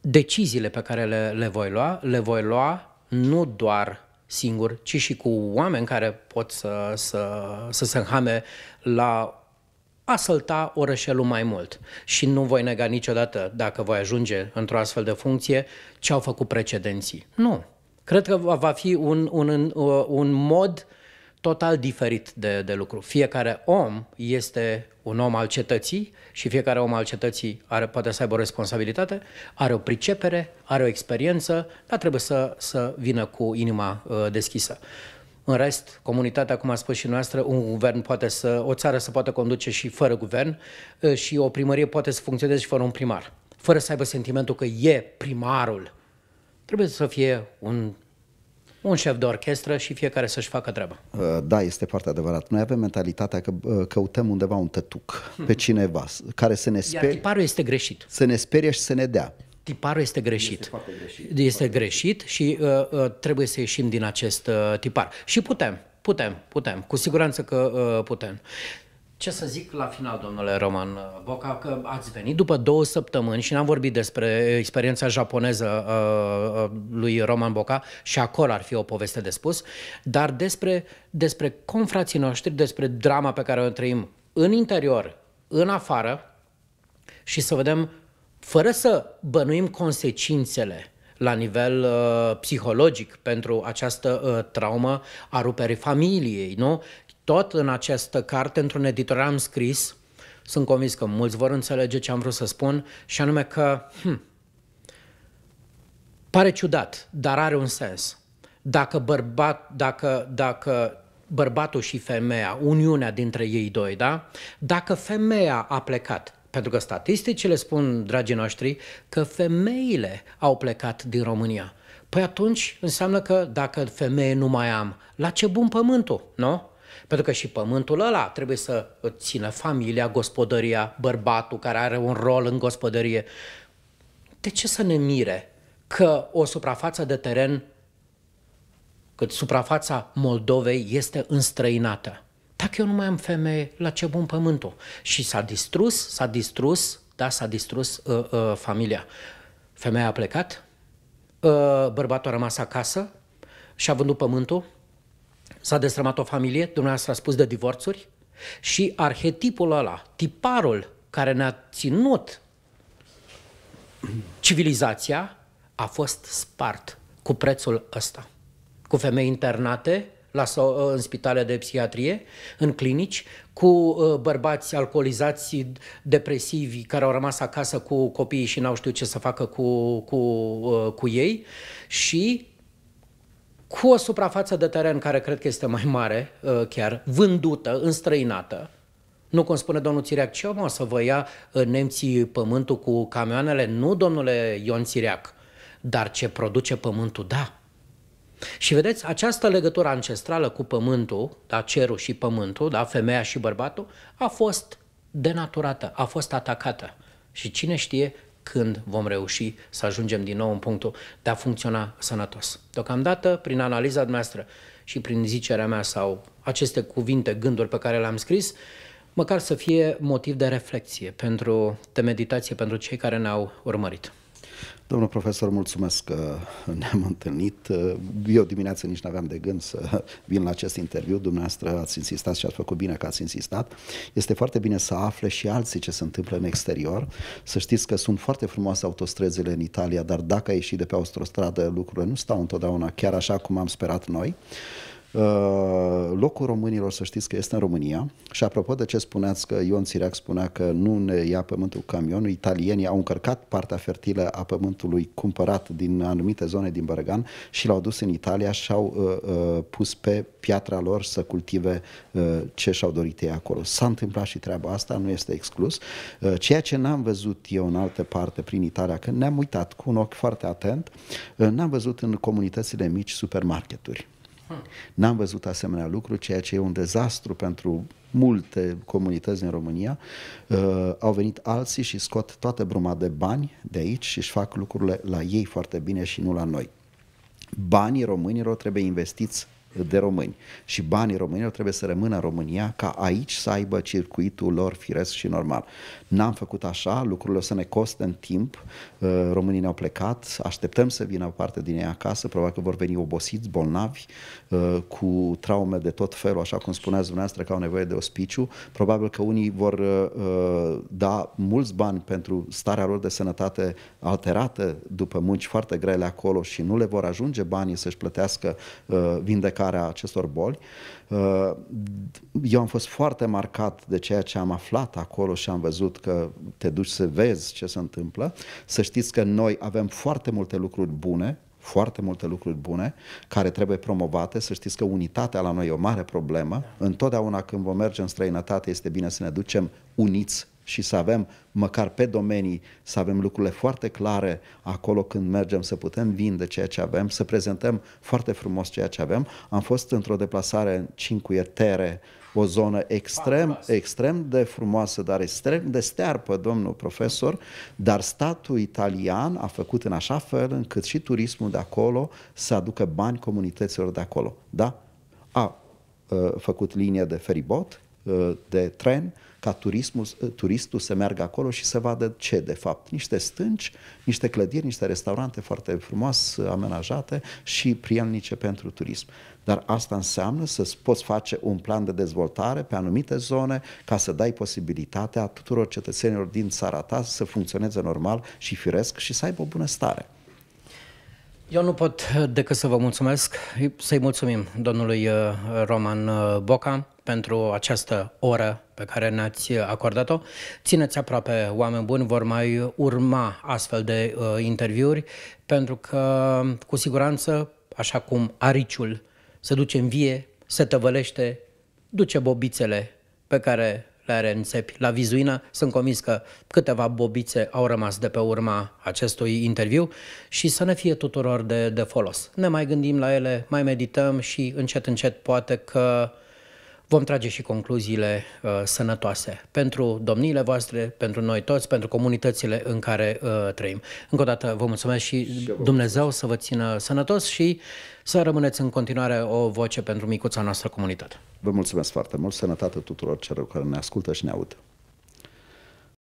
deciziile pe care le, le voi lua, le voi lua nu doar singur, ci și cu oameni care pot să, să, să se înhame la a sălta orășelul mai mult. Și nu voi nega niciodată, dacă voi ajunge într-o astfel de funcție, ce au făcut precedenții. Nu. Cred că va fi un, un, un mod total diferit de, de lucru. Fiecare om este un om al cetății și fiecare om al cetății are, poate să aibă o responsabilitate, are o pricepere, are o experiență, dar trebuie să, să vină cu inima uh, deschisă. În rest, comunitatea, cum a spus și noastră, un guvern poate să, o țară se poate conduce și fără guvern uh, și o primărie poate să funcționeze și fără un primar, fără să aibă sentimentul că e primarul. Trebuie să fie un un șef de orchestră și fiecare să-și facă treaba. Uh, da, este foarte adevărat. Noi avem mentalitatea că uh, căutăm undeva un tătuc hmm. pe cineva care să ne sperie. Iar tiparul este greșit. Să ne sperie și să ne dea. Tiparul este greșit. Este, greșit, este greșit și uh, uh, trebuie să ieșim din acest uh, tipar. Și putem, putem, putem. Cu siguranță că uh, putem. Ce să zic la final, domnule Roman Boca, că ați venit după două săptămâni și n-am vorbit despre experiența japoneză uh, uh, lui Roman Boca și acolo ar fi o poveste de spus, dar despre, despre confrații noștri, despre drama pe care o trăim în interior, în afară și să vedem, fără să bănuim consecințele la nivel uh, psihologic pentru această uh, traumă a ruperii familiei, nu? tot în această carte, într-un editorial am scris, sunt convins că mulți vor înțelege ce am vrut să spun, și anume că hmm, pare ciudat, dar are un sens. Dacă, bărbat, dacă, dacă bărbatul și femeia, uniunea dintre ei doi, da? Dacă femeia a plecat, pentru că statisticile spun, dragii noștri, că femeile au plecat din România. Păi atunci înseamnă că dacă femeie nu mai am, la ce bun pământul, nu? Pentru că și pământul ăla trebuie să țină familia, gospodăria, bărbatul care are un rol în gospodărie. De ce să ne mire că o suprafață de teren, cât suprafața Moldovei este înstrăinată? Dacă eu nu mai am femeie, la ce bun pământul? Și s-a distrus, s-a distrus, da, s-a distrus uh, uh, familia. Femeia a plecat, uh, bărbatul a rămas acasă și a vândut pământul, S-a destrămat o familie, dumneavoastră a spus de divorțuri și arhetipul ăla, tiparul care ne-a ținut civilizația a fost spart cu prețul ăsta. Cu femei internate la, ă, în spitale de psihiatrie, în clinici, cu ă, bărbați alcoolizați, depresivi, care au rămas acasă cu copiii și n-au știut ce să facă cu, cu, ă, cu ei și cu o suprafață de teren care cred că este mai mare, uh, chiar, vândută, înstrăinată, nu cum spune domnul Țireac, ce o să vă ia uh, nemții pământul cu camioanele? Nu, domnule Ion Țireac, dar ce produce pământul, da. Și vedeți, această legătură ancestrală cu pământul, da, cerul și pământul, da, femeia și bărbatul, a fost denaturată, a fost atacată. Și cine știe când vom reuși să ajungem din nou în punctul de a funcționa sănătos. Deocamdată, prin analiza noastră și prin zicerea mea sau aceste cuvinte, gânduri pe care le-am scris, măcar să fie motiv de reflexie pentru de meditație pentru cei care ne-au urmărit. Domnul profesor, mulțumesc că ne-am întâlnit. Eu dimineață nici nu aveam de gând să vin la acest interviu. Dumneavoastră ați insistat și ați făcut bine că ați insistat. Este foarte bine să afle și alții ce se întâmplă în exterior. Să știți că sunt foarte frumoase autostrăzile în Italia, dar dacă ai ieșit de pe autostradă, lucrurile nu stau întotdeauna chiar așa cum am sperat noi. Uh, locul românilor, să știți că este în România și apropo de ce spuneați că Ion Țireac spunea că nu ne ia pământul camionul, italienii au încărcat partea fertilă a pământului cumpărat din anumite zone din Bărăgan și l-au dus în Italia și au uh, uh, pus pe piatra lor să cultive uh, ce și-au dorit ei acolo. S-a întâmplat și treaba asta, nu este exclus. Uh, ceea ce n-am văzut eu în altă parte prin Italia, că ne-am uitat cu un ochi foarte atent, uh, n-am văzut în comunitățile mici supermarketuri. N-am văzut asemenea lucru, ceea ce e un dezastru pentru multe comunități în România. Uh, au venit alții și scot toată bruma de bani de aici și își fac lucrurile la ei foarte bine și nu la noi. Banii românilor trebuie investiți de români. Și banii românilor trebuie să rămână în România ca aici să aibă circuitul lor firesc și normal. N-am făcut așa, lucrurile o să ne costă în timp, uh, românii ne-au plecat, așteptăm să vină o parte din ei acasă, probabil că vor veni obosiți, bolnavi, Uh, cu traume de tot felul, așa cum spuneați dumneavoastră că au nevoie de ospiciu, probabil că unii vor uh, uh, da mulți bani pentru starea lor de sănătate alterată după munci foarte grele acolo și nu le vor ajunge banii să-și plătească vindecarea acestor boli. Eu am fost foarte marcat de ceea ce am aflat acolo și am văzut că te duci să vezi ce se întâmplă. Să știți că noi avem foarte multe lucruri bune foarte multe lucruri bune care trebuie promovate. Să știți că unitatea la noi e o mare problemă. Da. Întotdeauna când vom merge în străinătate este bine să ne ducem uniți și să avem, măcar pe domenii, să avem lucrurile foarte clare acolo când mergem, să putem vinde ceea ce avem, să prezentăm foarte frumos ceea ce avem. Am fost într-o deplasare în Cinque Tere, o zonă extrem, extrem de frumoasă, dar extrem de stearpă, domnul profesor, dar statul italian a făcut în așa fel încât și turismul de acolo să aducă bani comunităților de acolo. Da? A uh, făcut linie de feribot, uh, de tren, ca turismul, uh, turistul să meargă acolo și să vadă ce, de fapt. Niște stânci, niște clădiri, niște restaurante foarte frumoase amenajate și prielnice pentru turism. Dar asta înseamnă să poți face un plan de dezvoltare pe anumite zone ca să dai posibilitatea tuturor cetățenilor din țara ta să funcționeze normal și firesc și să aibă o bună stare. Eu nu pot uh, decât să vă mulțumesc, să-i mulțumim domnului uh, Roman uh, Boca pentru această oră pe care ne-ați acordat-o. Țineți aproape, oameni buni, vor mai urma astfel de uh, interviuri, pentru că, cu siguranță, așa cum ariciul se duce în vie, se tăvălește, duce bobițele pe care le are în țepi la vizuină. Sunt convins că câteva bobițe au rămas de pe urma acestui interviu și să ne fie tuturor de, de folos. Ne mai gândim la ele, mai medităm și încet, încet poate că vom trage și concluziile uh, sănătoase pentru domniile voastre, pentru noi toți, pentru comunitățile în care uh, trăim. Încă o dată vă mulțumesc și, și Dumnezeu să vă țină sănătos și să rămâneți în continuare o voce pentru micuța noastră comunitate. Vă mulțumesc foarte mult, sănătate tuturor celor care ne ascultă și ne aud.